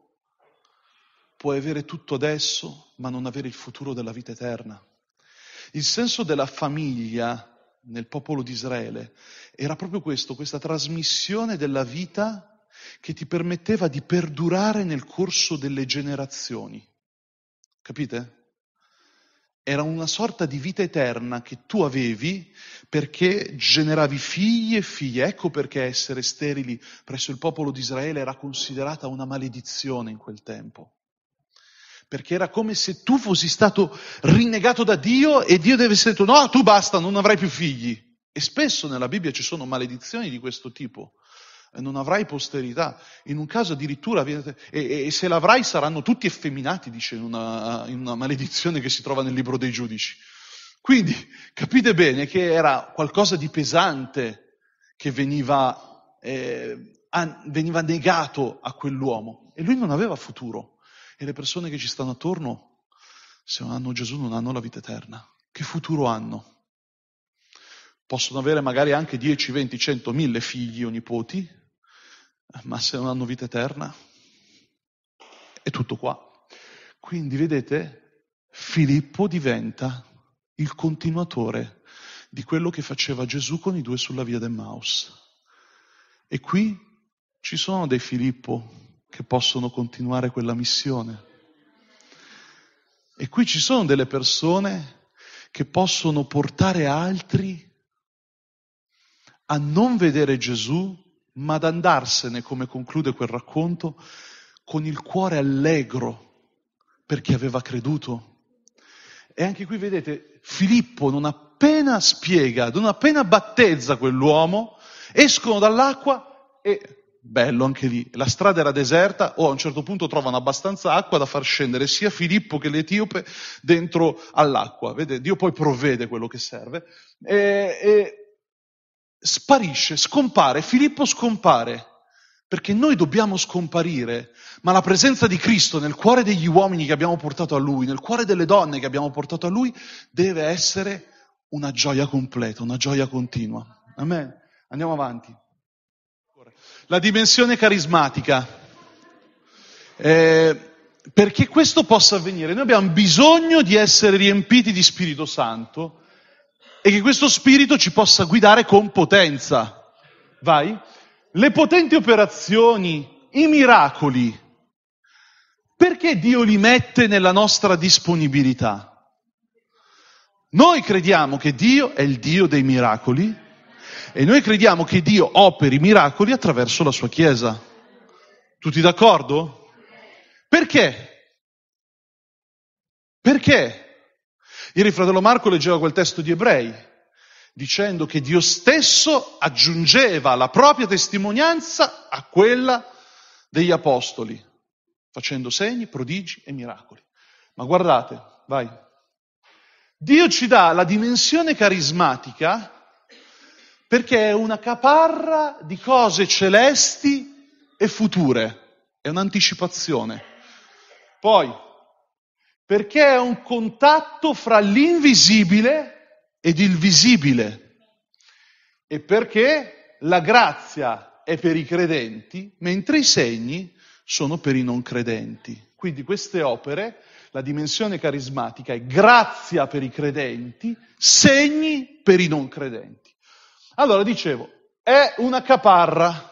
puoi avere tutto adesso, ma non avere il futuro della vita eterna. Il senso della famiglia nel popolo di Israele era proprio questo, questa trasmissione della vita che ti permetteva di perdurare nel corso delle generazioni. Capite? Era una sorta di vita eterna che tu avevi perché generavi figli e figlie. Ecco perché essere sterili presso il popolo di Israele era considerata una maledizione in quel tempo perché era come se tu fossi stato rinnegato da Dio e Dio deve essere detto no, tu basta, non avrai più figli. E spesso nella Bibbia ci sono maledizioni di questo tipo. Non avrai posterità, in un caso addirittura, e, e, e se l'avrai saranno tutti effeminati, dice in una, in una maledizione che si trova nel libro dei giudici. Quindi capite bene che era qualcosa di pesante che veniva, eh, veniva negato a quell'uomo e lui non aveva futuro e le persone che ci stanno attorno, se non hanno Gesù, non hanno la vita eterna. Che futuro hanno? Possono avere magari anche 10, 20, 100, 1000 figli o nipoti, ma se non hanno vita eterna, è tutto qua. Quindi vedete, Filippo diventa il continuatore di quello che faceva Gesù con i due sulla via del Maus. E qui ci sono dei Filippo che possono continuare quella missione. E qui ci sono delle persone che possono portare altri a non vedere Gesù, ma ad andarsene, come conclude quel racconto, con il cuore allegro perché aveva creduto. E anche qui vedete, Filippo non appena spiega, non appena battezza quell'uomo, escono dall'acqua e bello anche lì. La strada era deserta o a un certo punto trovano abbastanza acqua da far scendere sia Filippo che l'Etiope dentro all'acqua. Vede, Dio poi provvede quello che serve. E, e sparisce, scompare, Filippo scompare. Perché noi dobbiamo scomparire, ma la presenza di Cristo nel cuore degli uomini che abbiamo portato a Lui, nel cuore delle donne che abbiamo portato a Lui, deve essere una gioia completa, una gioia continua. Amen. Andiamo avanti la dimensione carismatica. Eh, perché questo possa avvenire, noi abbiamo bisogno di essere riempiti di Spirito Santo e che questo Spirito ci possa guidare con potenza. Vai? Le potenti operazioni, i miracoli, perché Dio li mette nella nostra disponibilità? Noi crediamo che Dio è il Dio dei miracoli e noi crediamo che Dio operi miracoli attraverso la sua Chiesa. Tutti d'accordo? Perché? Perché? Ieri il fratello Marco leggeva quel testo di Ebrei dicendo che Dio stesso aggiungeva la propria testimonianza a quella degli apostoli, facendo segni, prodigi e miracoli. Ma guardate, vai. Dio ci dà la dimensione carismatica perché è una caparra di cose celesti e future, è un'anticipazione. Poi, perché è un contatto fra l'invisibile ed il visibile e perché la grazia è per i credenti, mentre i segni sono per i non credenti. Quindi queste opere, la dimensione carismatica è grazia per i credenti, segni per i non credenti. Allora dicevo, è una caparra,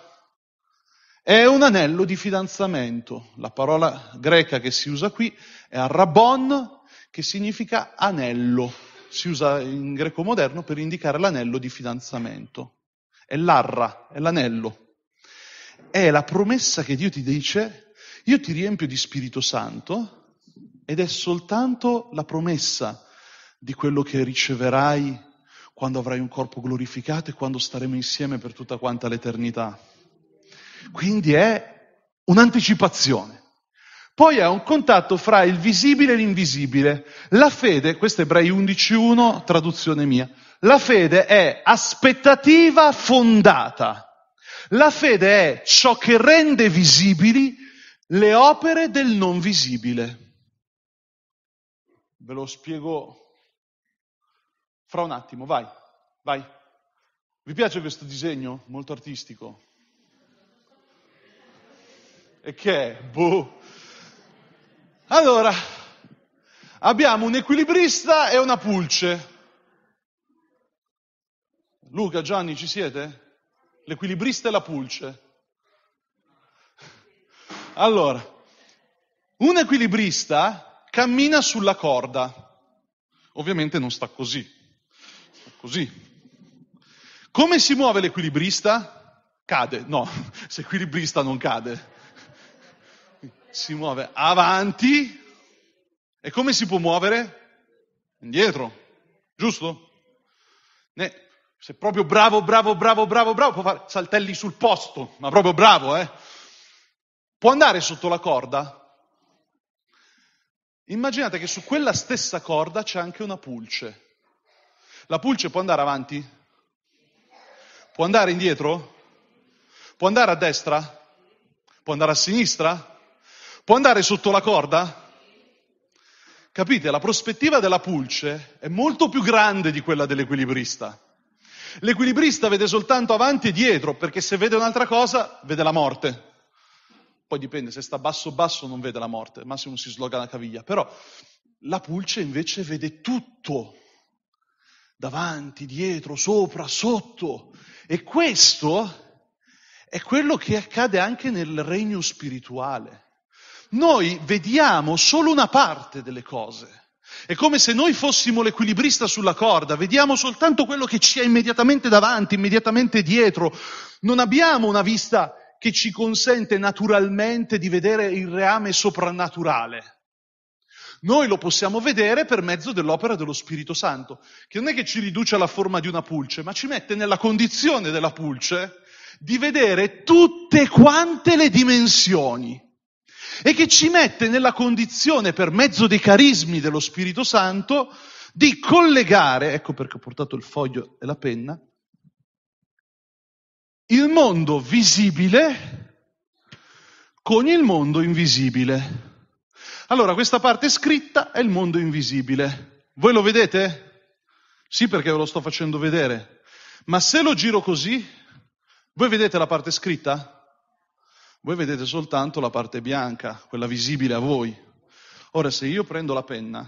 è un anello di fidanzamento. La parola greca che si usa qui è arrabon, che significa anello. Si usa in greco moderno per indicare l'anello di fidanzamento. È l'arra, è l'anello. È la promessa che Dio ti dice, io ti riempio di Spirito Santo ed è soltanto la promessa di quello che riceverai quando avrai un corpo glorificato e quando staremo insieme per tutta quanta l'eternità. Quindi è un'anticipazione. Poi è un contatto fra il visibile e l'invisibile. La fede, questo è Ebrei 11.1, traduzione mia, la fede è aspettativa fondata. La fede è ciò che rende visibili le opere del non visibile. Ve lo spiego fra un attimo, vai, vai. Vi piace questo disegno molto artistico? E che è? Boh. Allora, abbiamo un equilibrista e una pulce. Luca, Gianni, ci siete? L'equilibrista e la pulce. Allora, un equilibrista cammina sulla corda. Ovviamente non sta così, Così. Come si muove l'equilibrista? Cade, no, (laughs) se equilibrista non cade. Si muove avanti e come si può muovere? Indietro, giusto? Ne, se proprio bravo, bravo, bravo, bravo, bravo, può fare saltelli sul posto, ma proprio bravo, eh? Può andare sotto la corda? Immaginate che su quella stessa corda c'è anche una pulce. La pulce può andare avanti? Può andare indietro? Può andare a destra? Può andare a sinistra? Può andare sotto la corda? Capite, la prospettiva della pulce è molto più grande di quella dell'equilibrista. L'equilibrista vede soltanto avanti e dietro, perché se vede un'altra cosa, vede la morte. Poi dipende, se sta basso basso non vede la morte, massimo si sloga la caviglia. Però la pulce invece vede tutto davanti, dietro, sopra, sotto. E questo è quello che accade anche nel regno spirituale. Noi vediamo solo una parte delle cose. È come se noi fossimo l'equilibrista sulla corda, vediamo soltanto quello che ci è immediatamente davanti, immediatamente dietro. Non abbiamo una vista che ci consente naturalmente di vedere il reame soprannaturale. Noi lo possiamo vedere per mezzo dell'opera dello Spirito Santo, che non è che ci riduce alla forma di una pulce, ma ci mette nella condizione della pulce di vedere tutte quante le dimensioni e che ci mette nella condizione, per mezzo dei carismi dello Spirito Santo, di collegare, ecco perché ho portato il foglio e la penna, il mondo visibile con il mondo invisibile. Allora, questa parte scritta è il mondo invisibile. Voi lo vedete? Sì, perché ve lo sto facendo vedere. Ma se lo giro così, voi vedete la parte scritta? Voi vedete soltanto la parte bianca, quella visibile a voi. Ora, se io prendo la penna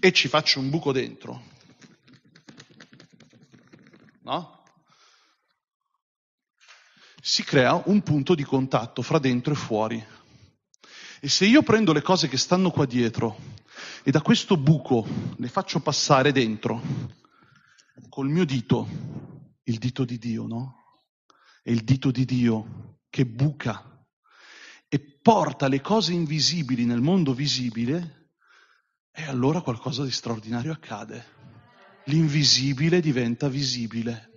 e ci faccio un buco dentro, no? si crea un punto di contatto fra dentro e fuori. E se io prendo le cose che stanno qua dietro e da questo buco le faccio passare dentro col mio dito, il dito di Dio, no? È il dito di Dio che buca e porta le cose invisibili nel mondo visibile, e allora qualcosa di straordinario accade. L'invisibile diventa visibile.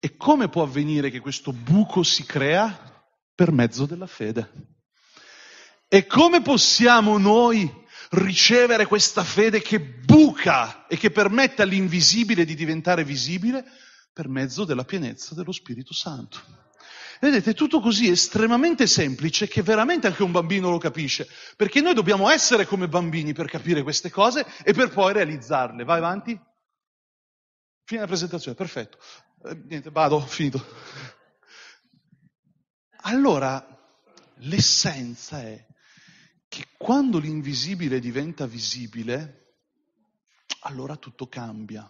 E come può avvenire che questo buco si crea? Per mezzo della fede. E come possiamo noi ricevere questa fede che buca e che permette all'invisibile di diventare visibile? Per mezzo della pienezza dello Spirito Santo. Vedete, è tutto così estremamente semplice che veramente anche un bambino lo capisce, perché noi dobbiamo essere come bambini per capire queste cose e per poi realizzarle. Vai avanti? Fine la presentazione, perfetto. Eh, niente, vado, finito. Allora, l'essenza è che quando l'invisibile diventa visibile, allora tutto cambia.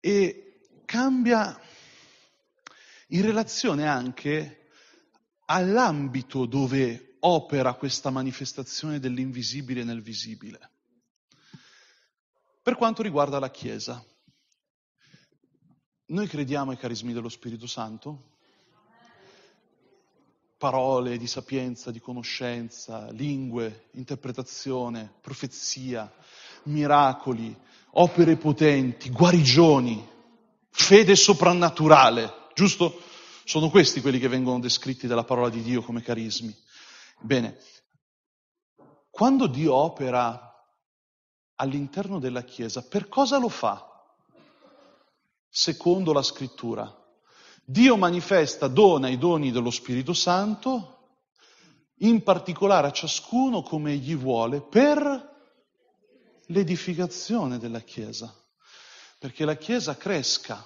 E cambia in relazione anche all'ambito dove opera questa manifestazione dell'invisibile nel visibile. Per quanto riguarda la Chiesa, noi crediamo ai carismi dello Spirito Santo, parole di sapienza, di conoscenza, lingue, interpretazione, profezia, miracoli, opere potenti, guarigioni, fede soprannaturale, giusto? Sono questi quelli che vengono descritti dalla parola di Dio come carismi. Bene, quando Dio opera all'interno della Chiesa, per cosa lo fa? Secondo la scrittura Dio manifesta, dona i doni dello Spirito Santo, in particolare a ciascuno come egli vuole, per l'edificazione della Chiesa, perché la Chiesa cresca,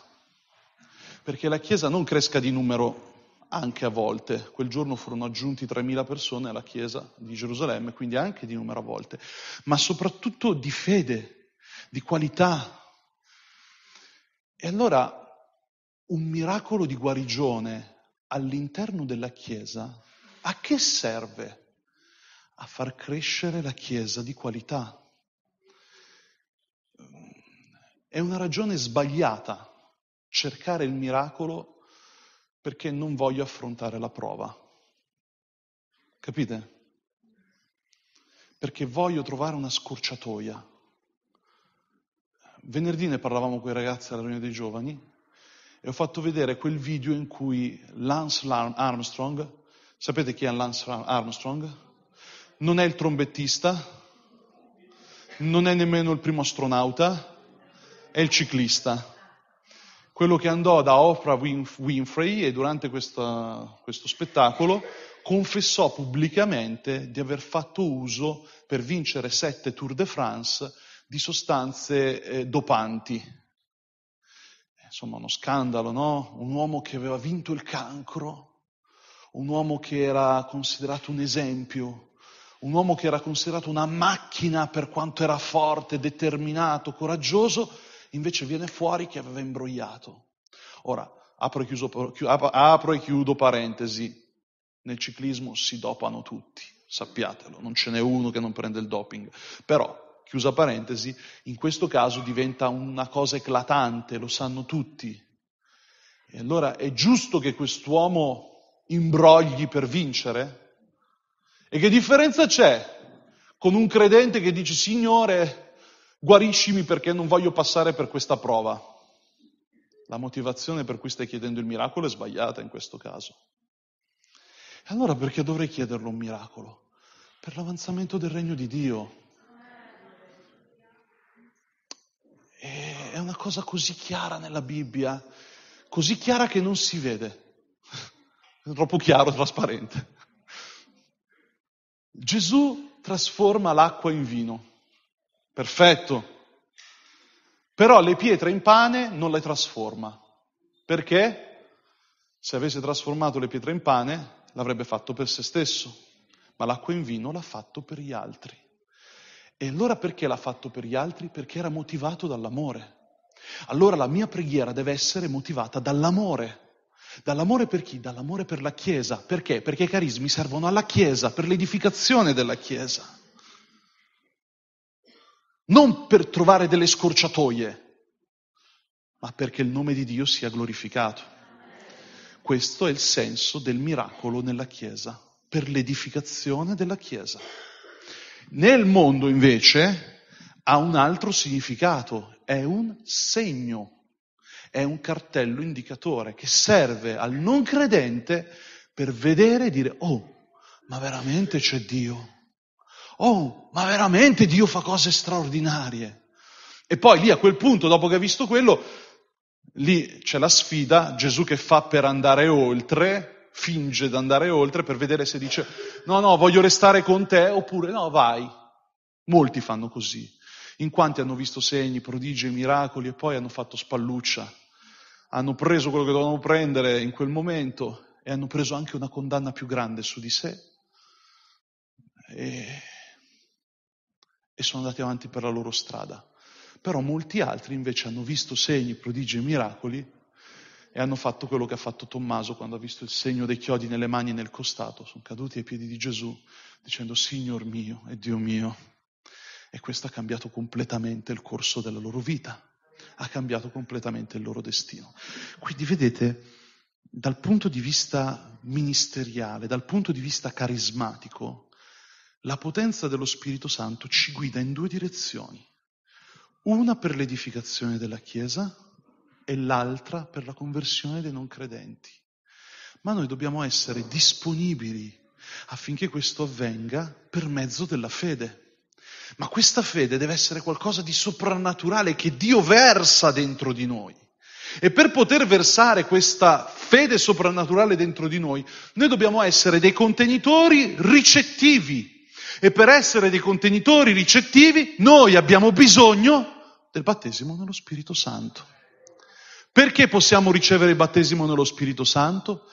perché la Chiesa non cresca di numero anche a volte, quel giorno furono aggiunti 3.000 persone alla Chiesa di Gerusalemme, quindi anche di numero a volte, ma soprattutto di fede, di qualità. E allora un miracolo di guarigione all'interno della Chiesa, a che serve? A far crescere la Chiesa di qualità. È una ragione sbagliata cercare il miracolo perché non voglio affrontare la prova. Capite? Perché voglio trovare una scorciatoia. Venerdì ne parlavamo con i ragazzi alla riunione dei giovani ho fatto vedere quel video in cui Lance Armstrong, sapete chi è Lance Armstrong? Non è il trombettista, non è nemmeno il primo astronauta, è il ciclista. Quello che andò da Oprah Winfrey e durante questa, questo spettacolo confessò pubblicamente di aver fatto uso per vincere sette Tour de France di sostanze eh, dopanti insomma uno scandalo, no? Un uomo che aveva vinto il cancro, un uomo che era considerato un esempio, un uomo che era considerato una macchina per quanto era forte, determinato, coraggioso, invece viene fuori che aveva imbrogliato. Ora, apro e, chiuso, apro e chiudo parentesi, nel ciclismo si dopano tutti, sappiatelo, non ce n'è uno che non prende il doping, però chiusa parentesi, in questo caso diventa una cosa eclatante, lo sanno tutti. E allora è giusto che quest'uomo imbrogli per vincere? E che differenza c'è con un credente che dice Signore, guariscimi perché non voglio passare per questa prova? La motivazione per cui stai chiedendo il miracolo è sbagliata in questo caso. E allora perché dovrei chiederlo un miracolo? Per l'avanzamento del regno di Dio. cosa così chiara nella Bibbia, così chiara che non si vede. È troppo chiaro, trasparente. Gesù trasforma l'acqua in vino. Perfetto. Però le pietre in pane non le trasforma. Perché? Se avesse trasformato le pietre in pane, l'avrebbe fatto per se stesso, ma l'acqua in vino l'ha fatto per gli altri. E allora perché l'ha fatto per gli altri? Perché era motivato dall'amore. Allora la mia preghiera deve essere motivata dall'amore. Dall'amore per chi? Dall'amore per la Chiesa. Perché? Perché i carismi servono alla Chiesa, per l'edificazione della Chiesa. Non per trovare delle scorciatoie, ma perché il nome di Dio sia glorificato. Questo è il senso del miracolo nella Chiesa, per l'edificazione della Chiesa. Nel mondo invece ha un altro significato è un segno, è un cartello indicatore che serve al non credente per vedere e dire, oh, ma veramente c'è Dio? Oh, ma veramente Dio fa cose straordinarie? E poi lì a quel punto, dopo che ha visto quello, lì c'è la sfida, Gesù che fa per andare oltre, finge di andare oltre per vedere se dice, no, no, voglio restare con te, oppure no, vai. Molti fanno così. In quanti hanno visto segni, prodigi e miracoli e poi hanno fatto spalluccia? Hanno preso quello che dovevano prendere in quel momento e hanno preso anche una condanna più grande su di sé e, e sono andati avanti per la loro strada. Però molti altri invece hanno visto segni, prodigi e miracoli e hanno fatto quello che ha fatto Tommaso quando ha visto il segno dei chiodi nelle mani e nel costato. Sono caduti ai piedi di Gesù dicendo Signor mio e Dio mio. E questo ha cambiato completamente il corso della loro vita, ha cambiato completamente il loro destino. Quindi vedete, dal punto di vista ministeriale, dal punto di vista carismatico, la potenza dello Spirito Santo ci guida in due direzioni, una per l'edificazione della Chiesa e l'altra per la conversione dei non credenti. Ma noi dobbiamo essere disponibili affinché questo avvenga per mezzo della fede. Ma questa fede deve essere qualcosa di soprannaturale che Dio versa dentro di noi. E per poter versare questa fede soprannaturale dentro di noi, noi dobbiamo essere dei contenitori ricettivi. E per essere dei contenitori ricettivi, noi abbiamo bisogno del battesimo nello Spirito Santo. Perché possiamo ricevere il battesimo nello Spirito Santo?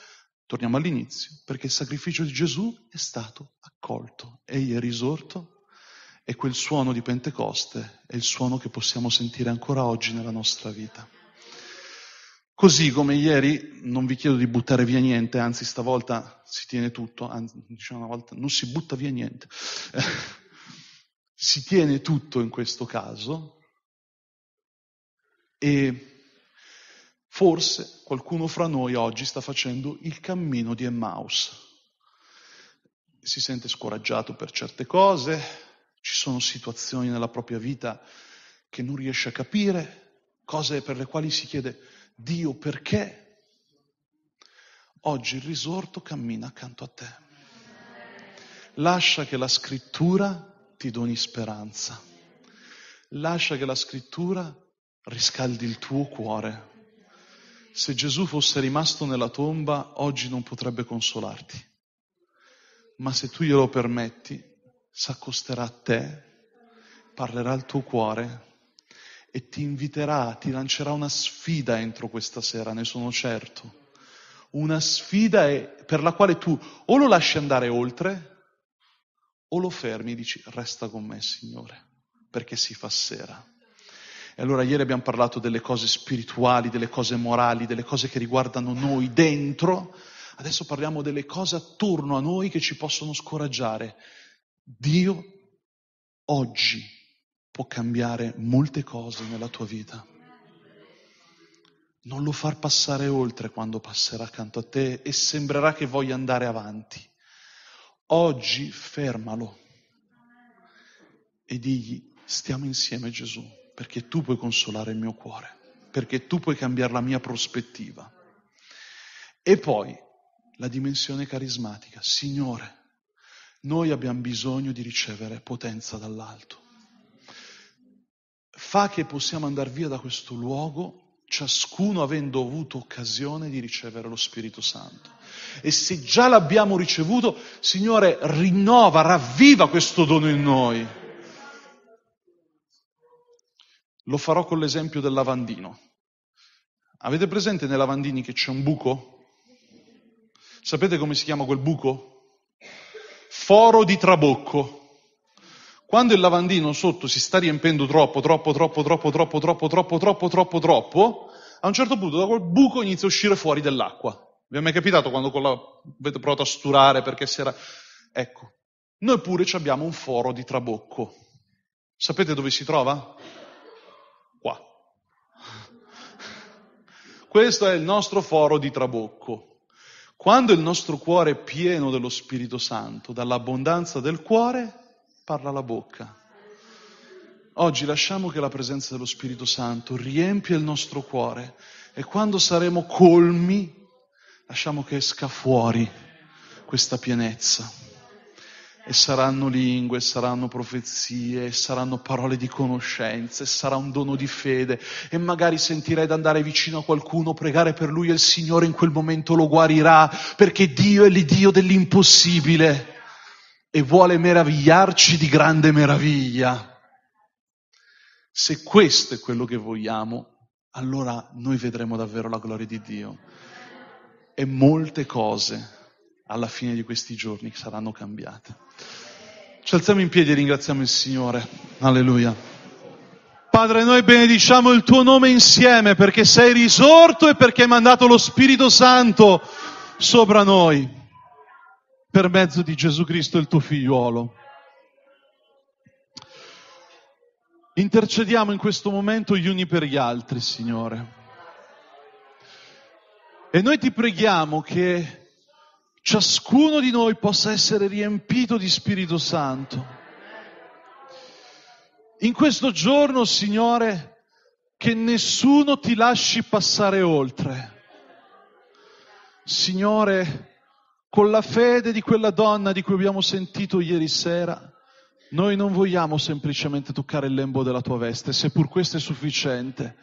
Torniamo all'inizio, perché il sacrificio di Gesù è stato accolto. Egli è risorto e quel suono di Pentecoste è il suono che possiamo sentire ancora oggi nella nostra vita. Così come ieri non vi chiedo di buttare via niente, anzi stavolta si tiene tutto, anzi diciamo una volta non si butta via niente, (laughs) si tiene tutto in questo caso e forse qualcuno fra noi oggi sta facendo il cammino di Emmaus. Si sente scoraggiato per certe cose, ci sono situazioni nella propria vita che non riesce a capire, cose per le quali si chiede Dio perché. Oggi il risorto cammina accanto a te. Lascia che la scrittura ti doni speranza. Lascia che la scrittura riscaldi il tuo cuore. Se Gesù fosse rimasto nella tomba, oggi non potrebbe consolarti. Ma se tu glielo permetti, s'accosterà a te, parlerà al tuo cuore e ti inviterà, ti lancerà una sfida entro questa sera, ne sono certo. Una sfida per la quale tu o lo lasci andare oltre o lo fermi e dici resta con me Signore, perché si fa sera. E allora ieri abbiamo parlato delle cose spirituali, delle cose morali, delle cose che riguardano noi dentro, adesso parliamo delle cose attorno a noi che ci possono scoraggiare, Dio oggi può cambiare molte cose nella tua vita. Non lo far passare oltre quando passerà accanto a te e sembrerà che voglia andare avanti. Oggi fermalo e digli stiamo insieme Gesù perché tu puoi consolare il mio cuore, perché tu puoi cambiare la mia prospettiva. E poi la dimensione carismatica, Signore, noi abbiamo bisogno di ricevere potenza dall'alto. Fa che possiamo andare via da questo luogo, ciascuno avendo avuto occasione di ricevere lo Spirito Santo. E se già l'abbiamo ricevuto, Signore, rinnova, ravviva questo dono in noi. Lo farò con l'esempio del lavandino. Avete presente nei lavandini che c'è un buco? Sapete come si chiama quel buco? Foro di Trabocco. Quando il lavandino sotto si sta riempendo troppo, troppo, troppo, troppo, troppo, troppo, troppo, troppo, troppo, troppo, a un certo punto da quel buco inizia a uscire fuori dell'acqua. Vi è mai capitato quando con la... avete provato a sturare perché si era... Ecco, noi pure abbiamo un foro di Trabocco. Sapete dove si trova? Qua. Questo è il nostro foro di Trabocco. Quando il nostro cuore è pieno dello Spirito Santo, dall'abbondanza del cuore parla la bocca. Oggi lasciamo che la presenza dello Spirito Santo riempia il nostro cuore e quando saremo colmi, lasciamo che esca fuori questa pienezza e saranno lingue, saranno profezie, saranno parole di conoscenza, sarà un dono di fede e magari sentirei di andare vicino a qualcuno, pregare per lui e il Signore in quel momento lo guarirà perché Dio è l'Idio dell'impossibile e vuole meravigliarci di grande meraviglia. Se questo è quello che vogliamo, allora noi vedremo davvero la gloria di Dio e molte cose alla fine di questi giorni saranno cambiate. Ci alziamo in piedi e ringraziamo il Signore. Alleluia. Padre, noi benediciamo il tuo nome insieme perché sei risorto e perché hai mandato lo Spirito Santo sopra noi per mezzo di Gesù Cristo il tuo figliuolo. Intercediamo in questo momento gli uni per gli altri, Signore. E noi ti preghiamo che ciascuno di noi possa essere riempito di Spirito Santo. In questo giorno, Signore, che nessuno ti lasci passare oltre. Signore, con la fede di quella donna di cui abbiamo sentito ieri sera, noi non vogliamo semplicemente toccare il lembo della tua veste, seppur questo è sufficiente.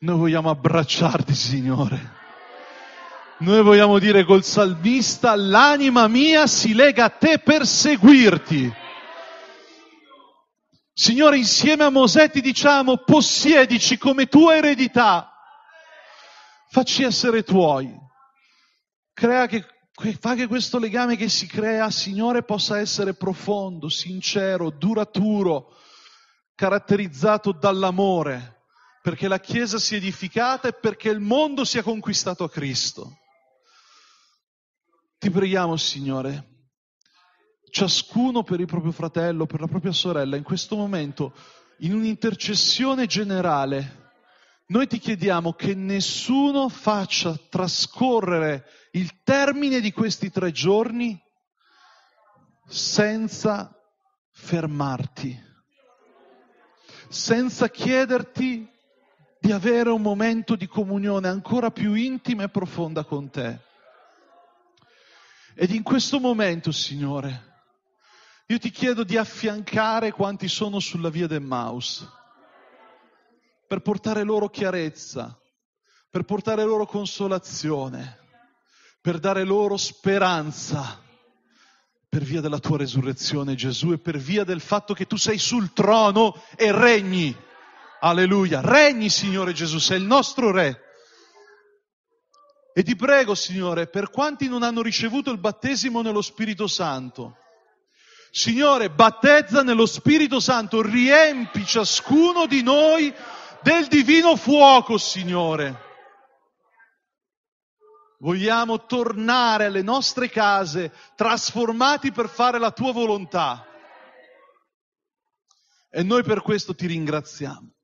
Noi vogliamo abbracciarti, Signore. Noi vogliamo dire col salvista, l'anima mia si lega a te per seguirti. Signore, insieme a Mosè ti diciamo, possiedici come tua eredità, facci essere tuoi, crea che fa che questo legame che si crea, Signore, possa essere profondo, sincero, duraturo, caratterizzato dall'amore, perché la Chiesa sia edificata e perché il mondo sia conquistato a Cristo. Ti preghiamo, Signore, ciascuno per il proprio fratello, per la propria sorella, in questo momento, in un'intercessione generale, noi ti chiediamo che nessuno faccia trascorrere il termine di questi tre giorni senza fermarti, senza chiederti di avere un momento di comunione ancora più intima e profonda con te. Ed in questo momento, Signore, io ti chiedo di affiancare quanti sono sulla via del Maus per portare loro chiarezza, per portare loro consolazione, per dare loro speranza per via della tua resurrezione Gesù e per via del fatto che tu sei sul trono e regni. Alleluia. Regni Signore Gesù, sei il nostro Re. E ti prego, Signore, per quanti non hanno ricevuto il battesimo nello Spirito Santo, Signore, battezza nello Spirito Santo, riempi ciascuno di noi del divino fuoco, Signore. Vogliamo tornare alle nostre case trasformati per fare la tua volontà. E noi per questo ti ringraziamo.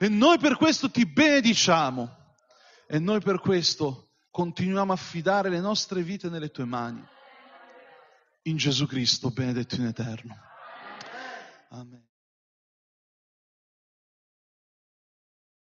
E noi per questo ti benediciamo. E noi per questo continuiamo a fidare le nostre vite nelle tue mani. In Gesù Cristo, benedetto in eterno. Amen.